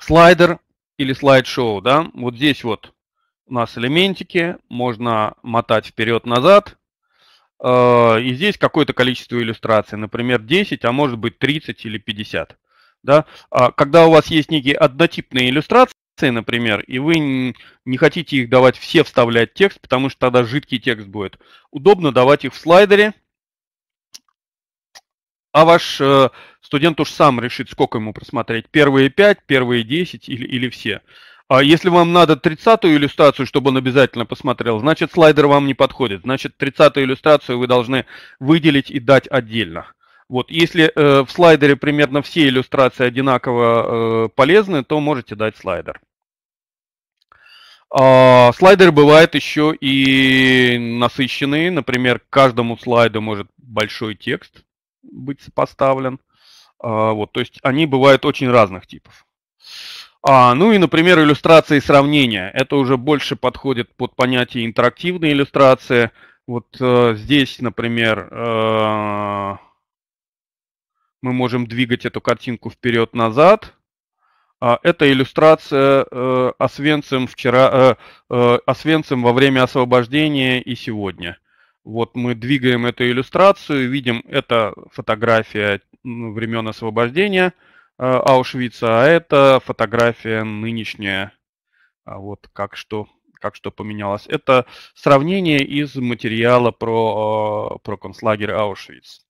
Speaker 1: Слайдер или слайд-шоу, да, вот здесь вот у нас элементики, можно мотать вперед-назад, э, и здесь какое-то количество иллюстраций, например, 10, а может быть 30 или 50. Да? А когда у вас есть некие однотипные иллюстрации, например, и вы не хотите их давать все вставлять текст, потому что тогда жидкий текст будет. Удобно давать их в слайдере, а ваш э, студент уж сам решит, сколько ему просмотреть, первые 5, первые 10 или, или все. А если вам надо 30-ю иллюстрацию, чтобы он обязательно посмотрел, значит слайдер вам не подходит. Значит 30-ю иллюстрацию вы должны выделить и дать отдельно. Вот, если э, в слайдере примерно все иллюстрации одинаково э, полезны, то можете дать слайдер. Э, а, слайдеры бывают еще и насыщенные. Например, каждому слайду может большой текст быть поставлен. Э, а, вот, то есть они бывают очень разных типов. А, ну и, например, иллюстрации сравнения. Это уже больше подходит под понятие интерактивные иллюстрации. Вот э, здесь, например, э, мы можем двигать эту картинку вперед-назад. А, это иллюстрация э, Освенцим, вчера, э, э, Освенцим во время освобождения и сегодня. Вот мы двигаем эту иллюстрацию, видим, это фотография времен освобождения Аушвица, а это фотография нынешняя. А вот как что, как что поменялось. Это сравнение из материала про, про концлагерь Аушвиц.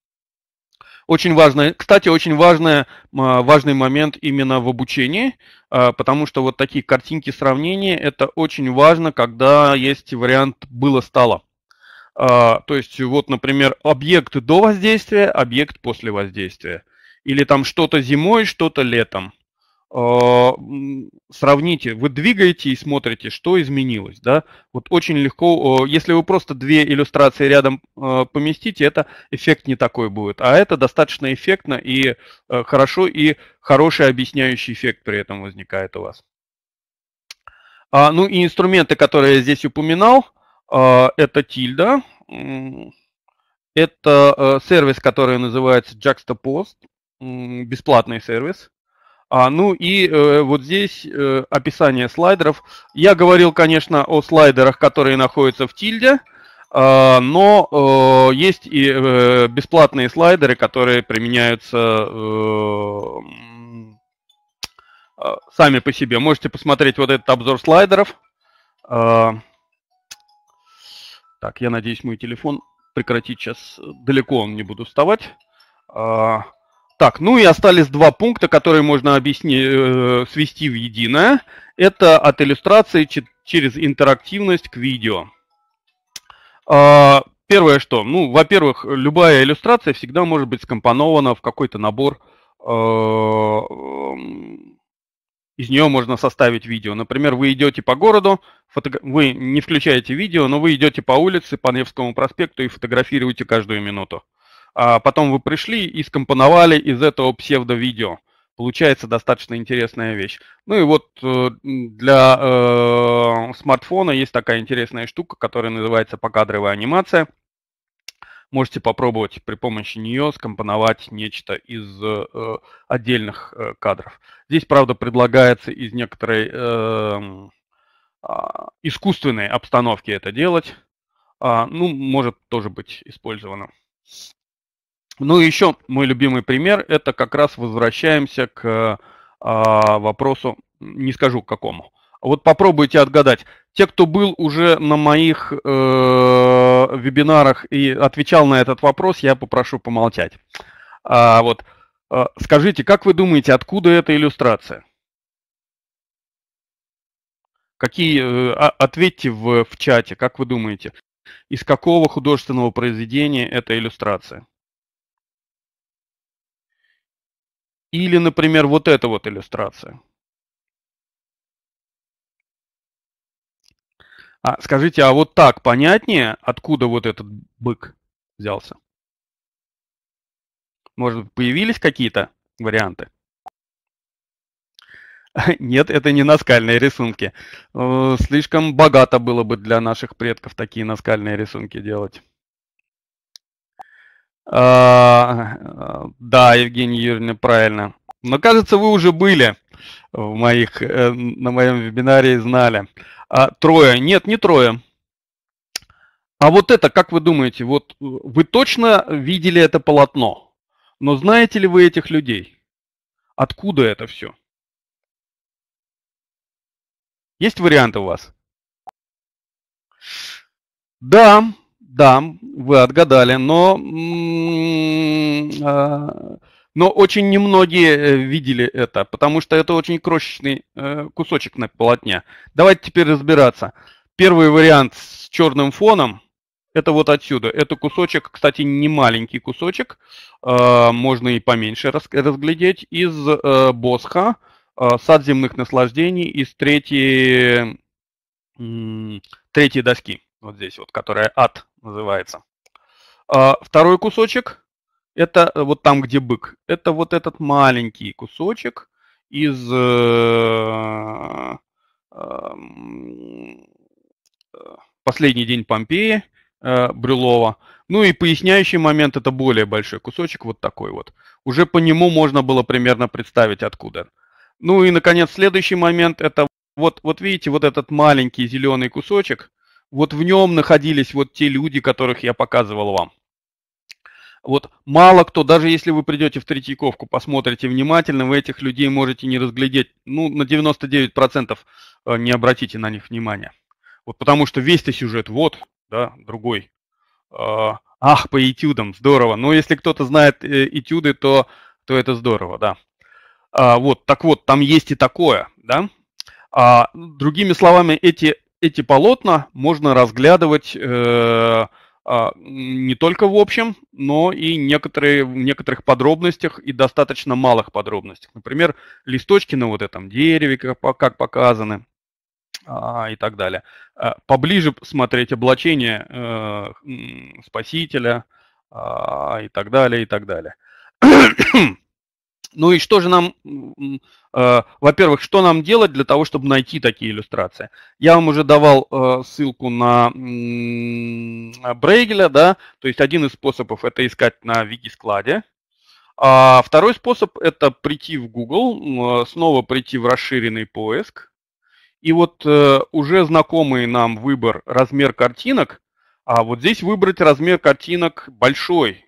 Speaker 1: Очень важно, кстати, очень важное, а, важный момент именно в обучении, а, потому что вот такие картинки сравнения, это очень важно, когда есть вариант было-стало. А, то есть вот, например, объект до воздействия, объект после воздействия. Или там что-то зимой, что-то летом. А, сравните, вы двигаете и смотрите, что изменилось, да, вот очень легко, а, если вы просто две иллюстрации рядом а, поместите, это эффект не такой будет, а это достаточно эффектно и хорошо, и хороший объясняющий эффект при этом возникает у вас. А, ну и инструменты, которые я здесь упоминал, это тильда, это сервис, который называется Juxtapost, бесплатный сервис, а, ну и э, вот здесь э, описание слайдеров. Я говорил, конечно, о слайдерах, которые находятся в тильде, э, но э, есть и э, бесплатные слайдеры, которые применяются э, а, сами по себе. Можете посмотреть вот этот обзор слайдеров. Э, так, я надеюсь, мой телефон прекратить сейчас. Э, далеко он не буду вставать. Так, ну и остались два пункта, которые можно объясни, э, свести в единое. Это от иллюстрации ч, через интерактивность к видео. Э, первое что, ну, во-первых, любая иллюстрация всегда может быть скомпонована в какой-то набор. Э, эм, из нее можно составить видео. Например, вы идете по городу, фото... вы не включаете видео, но вы идете по улице, по Невскому проспекту и фотографируете каждую минуту а потом вы пришли и скомпоновали из этого псевдо-видео. Получается достаточно интересная вещь. Ну и вот э, для э, смартфона есть такая интересная штука, которая называется покадровая анимация. Можете попробовать при помощи нее скомпоновать нечто из э, отдельных э, кадров. Здесь, правда, предлагается из некоторой э, э, искусственной обстановки это делать. А, ну, может тоже быть использовано. Ну и еще мой любимый пример, это как раз возвращаемся к а, вопросу, не скажу к какому. Вот попробуйте отгадать. Те, кто был уже на моих э, вебинарах и отвечал на этот вопрос, я попрошу помолчать. А, вот, э, скажите, как вы думаете, откуда эта иллюстрация? Какие, э, а, ответьте в, в чате, как вы думаете, из какого художественного произведения эта иллюстрация? Или, например, вот эта вот иллюстрация. А, скажите, а вот так понятнее, откуда вот этот бык взялся? Может, появились какие-то варианты? Нет, это не наскальные рисунки. Э, слишком богато было бы для наших предков такие наскальные рисунки делать. А, э, да, Евгений Юрьевна, правильно. Но кажется, вы уже были в моих, э, на моем вебинаре и знали. А, трое. Нет, не трое. А вот это, как вы думаете, вот э, вы точно видели это полотно, но знаете ли вы этих людей? Откуда это все? Есть варианты у вас? Да, да, вы отгадали, но, а, но очень немногие э, видели это, потому что это очень крошечный э, кусочек на полотне. Давайте теперь разбираться. Первый вариант с черным фоном – это вот отсюда. Это кусочек, кстати, не маленький кусочек, а, можно и поменьше разглядеть, из э, Босха а, «Сад земных наслаждений» из третьей, третьей доски, вот здесь вот, которая от называется. А, второй кусочек, это э, вот там, где бык, это вот этот маленький кусочек из э, эм, э, «Последний день Помпеи» Брюлова. Ну и поясняющий момент – это более большой кусочек, вот такой вот. Уже по нему можно было примерно представить, откуда. Ну и, наконец, следующий момент – это вот, вот видите, вот этот маленький зеленый кусочек, вот в нем находились вот те люди, которых я показывал вам. Вот мало кто, даже если вы придете в Третьяковку, посмотрите внимательно, вы этих людей можете не разглядеть. Ну, на 99% э, не обратите на них внимания. Вот потому что весь-то сюжет вот, да, другой. А, ах, по этюдам, здорово. Но если кто-то знает э, этюды, то, то это здорово, да. А, вот, так вот, там есть и такое, да. А, другими словами, эти эти полотна можно разглядывать э, а, не только в общем, но и некоторые, в некоторых подробностях и достаточно малых подробностях. Например, листочки на вот этом дереве, как, показаны, а, и так далее. Э, поближе смотреть облачение э, спасителя а, и так далее, и так далее. Ну и что же нам, э, во-первых, что нам делать для того, чтобы найти такие иллюстрации? Я вам уже давал э, ссылку на э, Брейгеля, да, то есть один из способов это искать на вики-складе. А второй способ это прийти в Google, э, снова прийти в расширенный поиск. И вот э, уже знакомый нам выбор размер картинок, а вот здесь выбрать размер картинок большой,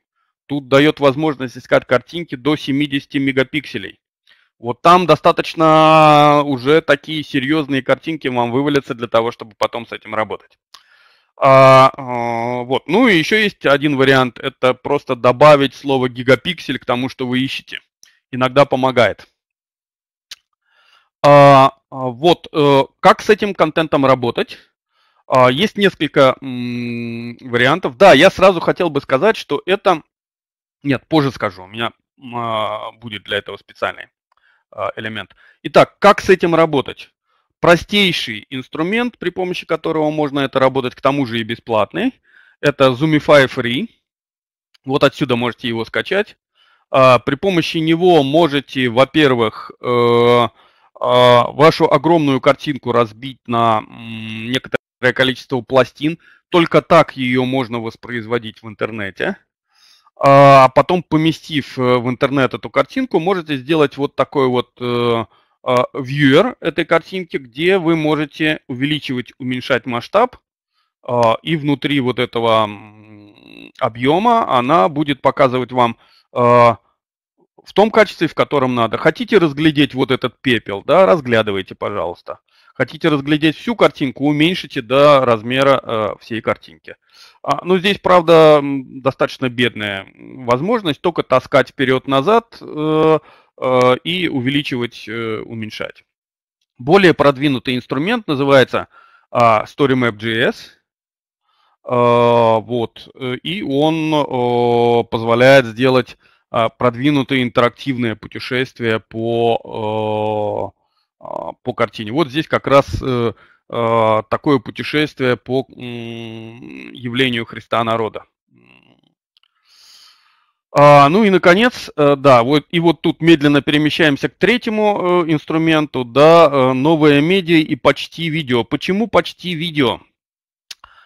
Speaker 1: Тут дает возможность искать картинки до 70 мегапикселей. Вот там достаточно уже такие серьезные картинки вам вывалятся для того, чтобы потом с этим работать. А, а, вот. Ну и еще есть один вариант, это просто добавить слово гигапиксель к тому, что вы ищете. Иногда помогает. А, вот, э, как с этим контентом работать? А, есть несколько м, вариантов. Да, я сразу хотел бы сказать, что это нет, позже скажу. У меня э, будет для этого специальный э, элемент. Итак, как с этим работать? Простейший инструмент, при помощи которого можно это работать, к тому же и бесплатный. Это Zoomify Free. Вот отсюда можете его скачать. Э, при помощи него можете, во-первых, э, вашу огромную картинку разбить на некоторое количество пластин. Только так ее можно воспроизводить в интернете. А, а потом, поместив э, в интернет эту картинку, можете сделать вот такой вот вьюер э, а, этой картинки, где вы можете увеличивать, уменьшать масштаб, а, и внутри вот этого объема она будет показывать вам в том качестве, в котором надо. Хотите разглядеть вот этот пепел, да, разглядывайте, пожалуйста. Хотите разглядеть всю картинку, уменьшите до размера э, всей картинки. А, ну здесь, правда, достаточно бедная возможность только таскать вперед-назад э, э, и увеличивать, э, уменьшать. Более продвинутый инструмент называется а, StoryMap.js. Вот. И он позволяет сделать продвинутые интерактивные путешествия по, по картине. Вот здесь как раз а, такое путешествие по явлению Христа народа. А, ну и наконец, э, да, вот и вот тут медленно перемещаемся к третьему э, инструменту, да, э, новые медиа и почти видео. Почему почти видео?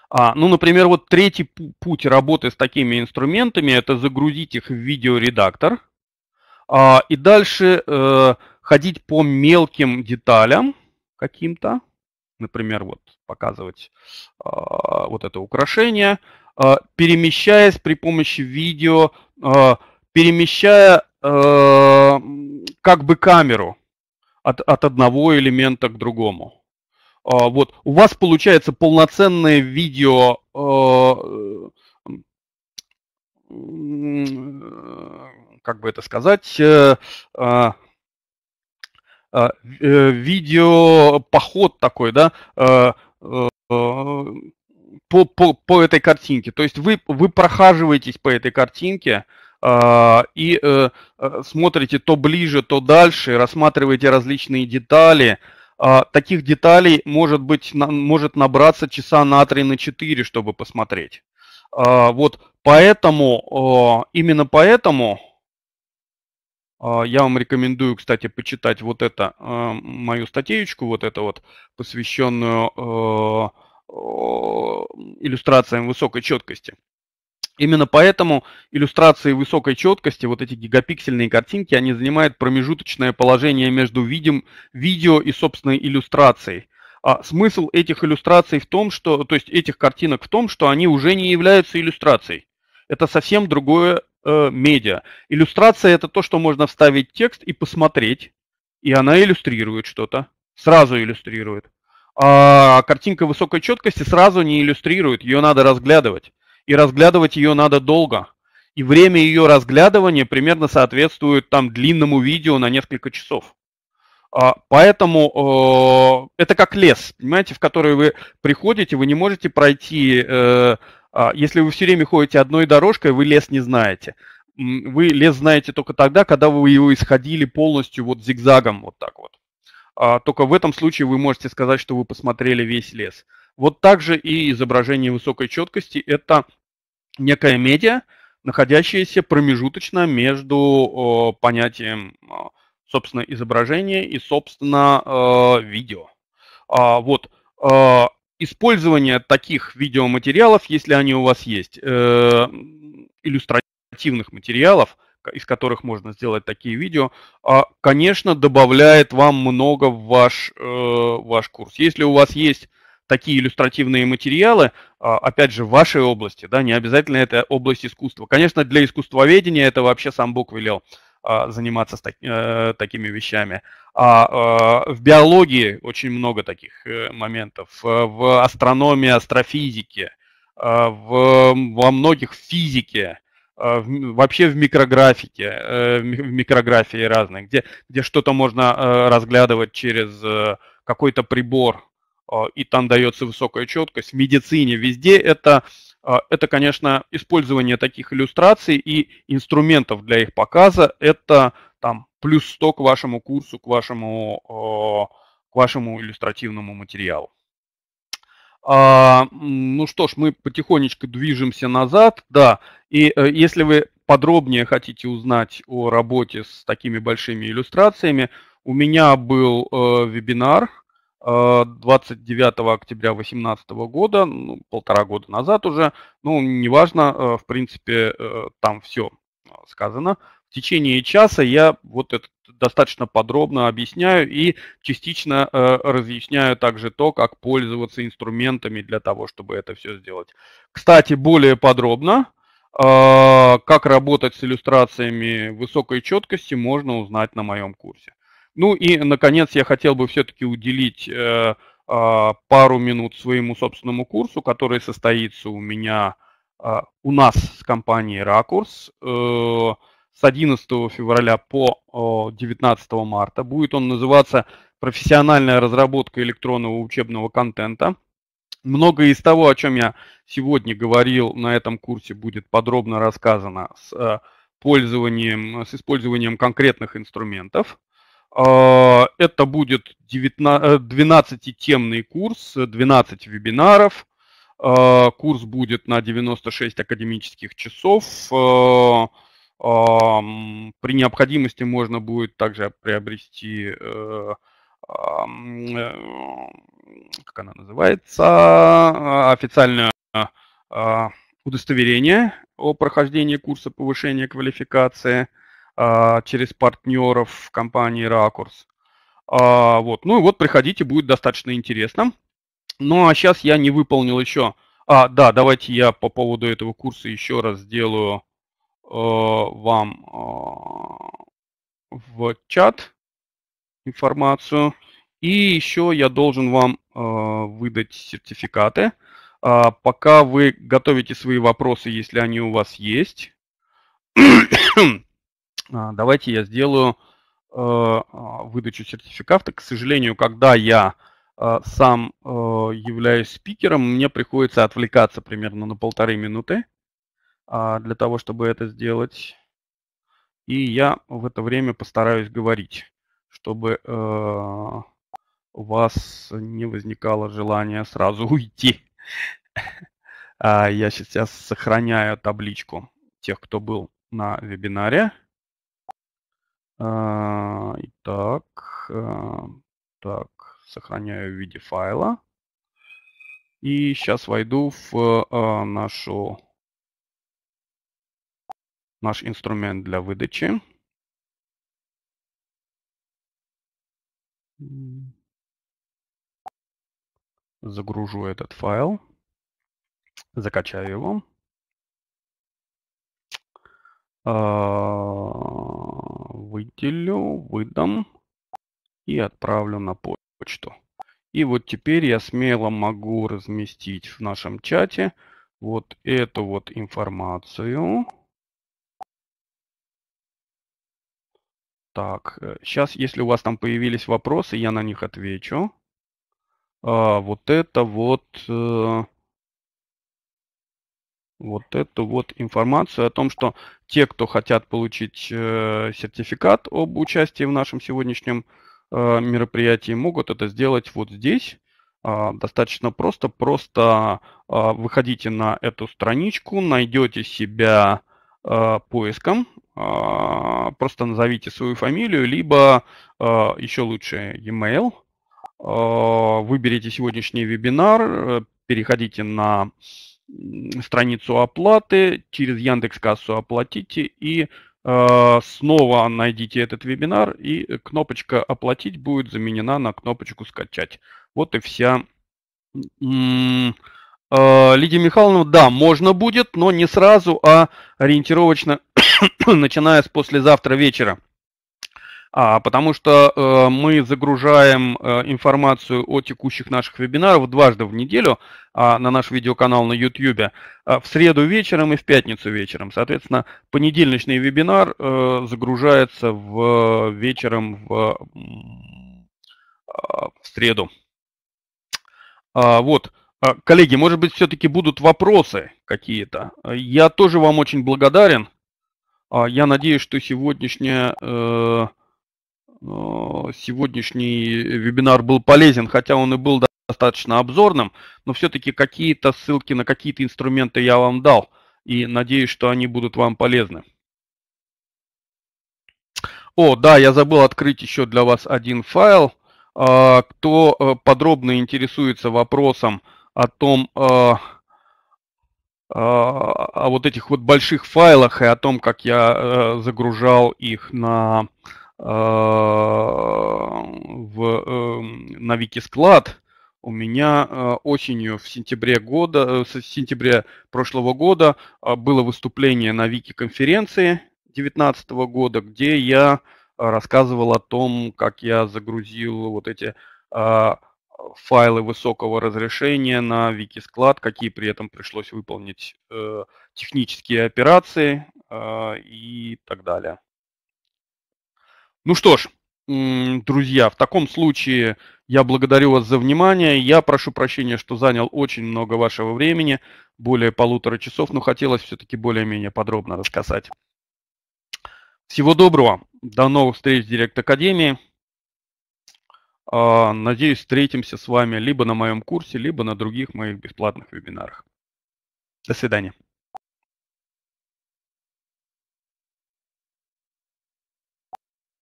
Speaker 1: А, ну, например, вот третий путь работы с такими инструментами – это загрузить их в видеоредактор а, и дальше э, ходить по мелким деталям каким-то, например, вот показывать э, вот это украшение, э, перемещаясь при помощи видео, э, перемещая э, как бы камеру от, от одного элемента к другому. Э, вот у вас получается полноценное видео. Э, как бы это сказать, э, Э, э, видео поход такой, да, э, по, по, по этой картинке. То есть вы, вы прохаживаетесь по этой картинке и смотрите то ближе, то дальше, рассматриваете различные детали. А, таких деталей может, быть, может набраться часа на 3, на 4, чтобы посмотреть. А, вот поэтому, именно поэтому а, я вам рекомендую, кстати, почитать вот это, а, мою статейку, вот это вот, посвященную а, иллюстрациям высокой четкости. Именно поэтому иллюстрации высокой четкости, вот эти гигапиксельные картинки, они занимают промежуточное положение между видим, видео и собственной иллюстрацией. А смысл этих иллюстраций в том, что, то есть этих картинок в том, что они уже не являются иллюстрацией. Это совсем другое э, медиа. Иллюстрация это то, что можно вставить текст и посмотреть, и она иллюстрирует что-то, сразу иллюстрирует. А картинка высокой четкости сразу не иллюстрирует, ее надо разглядывать. И разглядывать ее надо долго. И время ее разглядывания примерно соответствует там длинному видео на несколько часов. А, поэтому э, это как лес, понимаете, в который вы приходите, вы не можете пройти э, а, если вы все время ходите одной дорожкой, вы лес не знаете. Вы лес знаете только тогда, когда вы его исходили полностью вот зигзагом вот так вот. А, только в этом случае вы можете сказать, что вы посмотрели весь лес. Вот также и изображение высокой четкости – это некая медиа, находящаяся промежуточно между понятием, собственно, изображения и, собственно, видео. А вот использование таких видеоматериалов, если они у вас есть, э, иллюстративных материалов, из которых можно сделать такие видео, а, конечно, добавляет вам много в ваш, э, ваш курс. Если у вас есть такие иллюстративные материалы, а, опять же, в вашей области, да, не обязательно это область искусства. Конечно, для искусствоведения это вообще сам Бог велел. А, заниматься э, такими вещами. А э, в биологии очень много таких э, моментов, в астрономии, астрофизике, а, в, во многих физике, а, вообще в микрографике, в микрографии разной, где, где что-то можно разглядывать через какой-то прибор, и там дается высокая четкость. В медицине везде это а, это, конечно, использование таких иллюстраций и инструментов для их показа. Это там плюс 100 к вашему курсу, к вашему, к вашему иллюстративному материалу. А, ну что ж, мы потихонечку движемся назад, да, и э, если вы подробнее хотите узнать о работе с такими большими иллюстрациями, у меня был э, вебинар, 29 э, октября 2018 года, ну, полтора года назад уже, ну, неважно, э, в принципе, э, там все сказано. В течение часа я вот это достаточно подробно объясняю и частично разъясняю также то, как пользоваться инструментами для того, чтобы это все сделать. Кстати, более подробно, как работать с иллюстрациями высокой четкости, можно узнать на моем курсе. Ну и, наконец, я хотел бы все-таки уделить э, а, пару минут своему собственному курсу, который состоится у меня, э, у нас с компанией «Ракурс» э, с 11 февраля по 19 марта. Будет он называться «Профессиональная разработка электронного учебного контента». Многое из того, о чем я сегодня говорил на этом курсе, будет подробно рассказано с, э, пользованием, с использованием конкретных инструментов – а, это будет 12-темный э, курс, 12 вебинаров. А, курс будет на 96 академических часов. А, при необходимости можно будет также приобрести, э, э, как она называется, официальное удостоверение о прохождении курса повышения квалификации – а, через партнеров компании «Ракурс». А, вот. Ну и вот приходите, будет достаточно интересно. Ну а сейчас я не выполнил еще... А, да, давайте я по поводу этого курса еще раз сделаю э, вам э, в чат информацию. И еще я должен вам э, выдать сертификаты. Э, пока вы готовите свои вопросы, если они у вас есть. А, давайте я сделаю э, а, выдачу сертификата. К сожалению, когда я а, сам э, являюсь спикером, мне приходится отвлекаться примерно на полторы минуты для того, чтобы это сделать. И я в это время постараюсь говорить, чтобы э, у вас не возникало желания сразу уйти. Я сейчас сохраняю табличку тех, кто был на вебинаре. А, итак, э, так, сохраняю в виде файла. И сейчас войду в а, нашу, наш инструмент для выдачи. Загружу этот файл, закачаю его. А, выделю, выдам и отправлю на почту. И вот теперь я смело могу разместить в нашем чате вот эту вот информацию. Так, сейчас, э, если у вас там появились вопросы, я на них отвечу. А, вот это вот э, вот эту вот информацию о том, что те, кто хотят получить э, сертификат об участии в нашем сегодняшнем э, мероприятии, могут это сделать вот здесь. Э, достаточно просто. Просто э, выходите на эту страничку, найдете себя э, поиском, э, просто назовите свою фамилию, либо э, еще лучше e-mail. Э, выберите сегодняшний вебинар, э, переходите на страницу оплаты, через Яндекс Кассу оплатите и э, снова найдите этот вебинар и кнопочка оплатить будет заменена на кнопочку скачать. Вот и вся. Э, Лидия Михайловна, да, можно будет, но не сразу, а ориентировочно, начиная с послезавтра вечера а Потому что э, мы загружаем э, информацию о текущих наших вебинарах дважды в неделю а, на наш видеоканал на YouTube. А, в среду вечером и в пятницу вечером. Соответственно, понедельничный вебинар э, загружается в вечером в, а, в среду. Вот. Коллеги, может быть, все-таки будут вопросы какие-то. Я тоже вам очень благодарен. Я надеюсь, что сегодняшняя сегодняшний вебинар был полезен, хотя он и был достаточно обзорным, но все-таки какие-то ссылки на какие-то инструменты я вам дал, и надеюсь, что они будут вам полезны. О, да, я забыл открыть еще для вас один файл. А, кто э, подробно интересуется вопросом о том, э, а, о вот этих вот больших файлах и о том, как я э, загружал их на Э, в, эм, на Викисклад, у меня э, осенью в сентябре года, э, с сентября прошлого года было выступление на Вики-конференции 2019 года, где я рассказывал о том, как я загрузил вот эти файлы высокого разрешения на Wikisклад, какие при этом пришлось выполнить э, технические операции э, и так далее. Ну что ж, друзья, в таком случае я благодарю вас за внимание. Я прошу прощения, что занял очень много вашего времени, более полутора часов, но хотелось все-таки более-менее подробно рассказать. Всего доброго. До новых встреч в Директ Академии. А, надеюсь, встретимся с вами либо на моем курсе, либо на других моих бесплатных вебинарах. До свидания.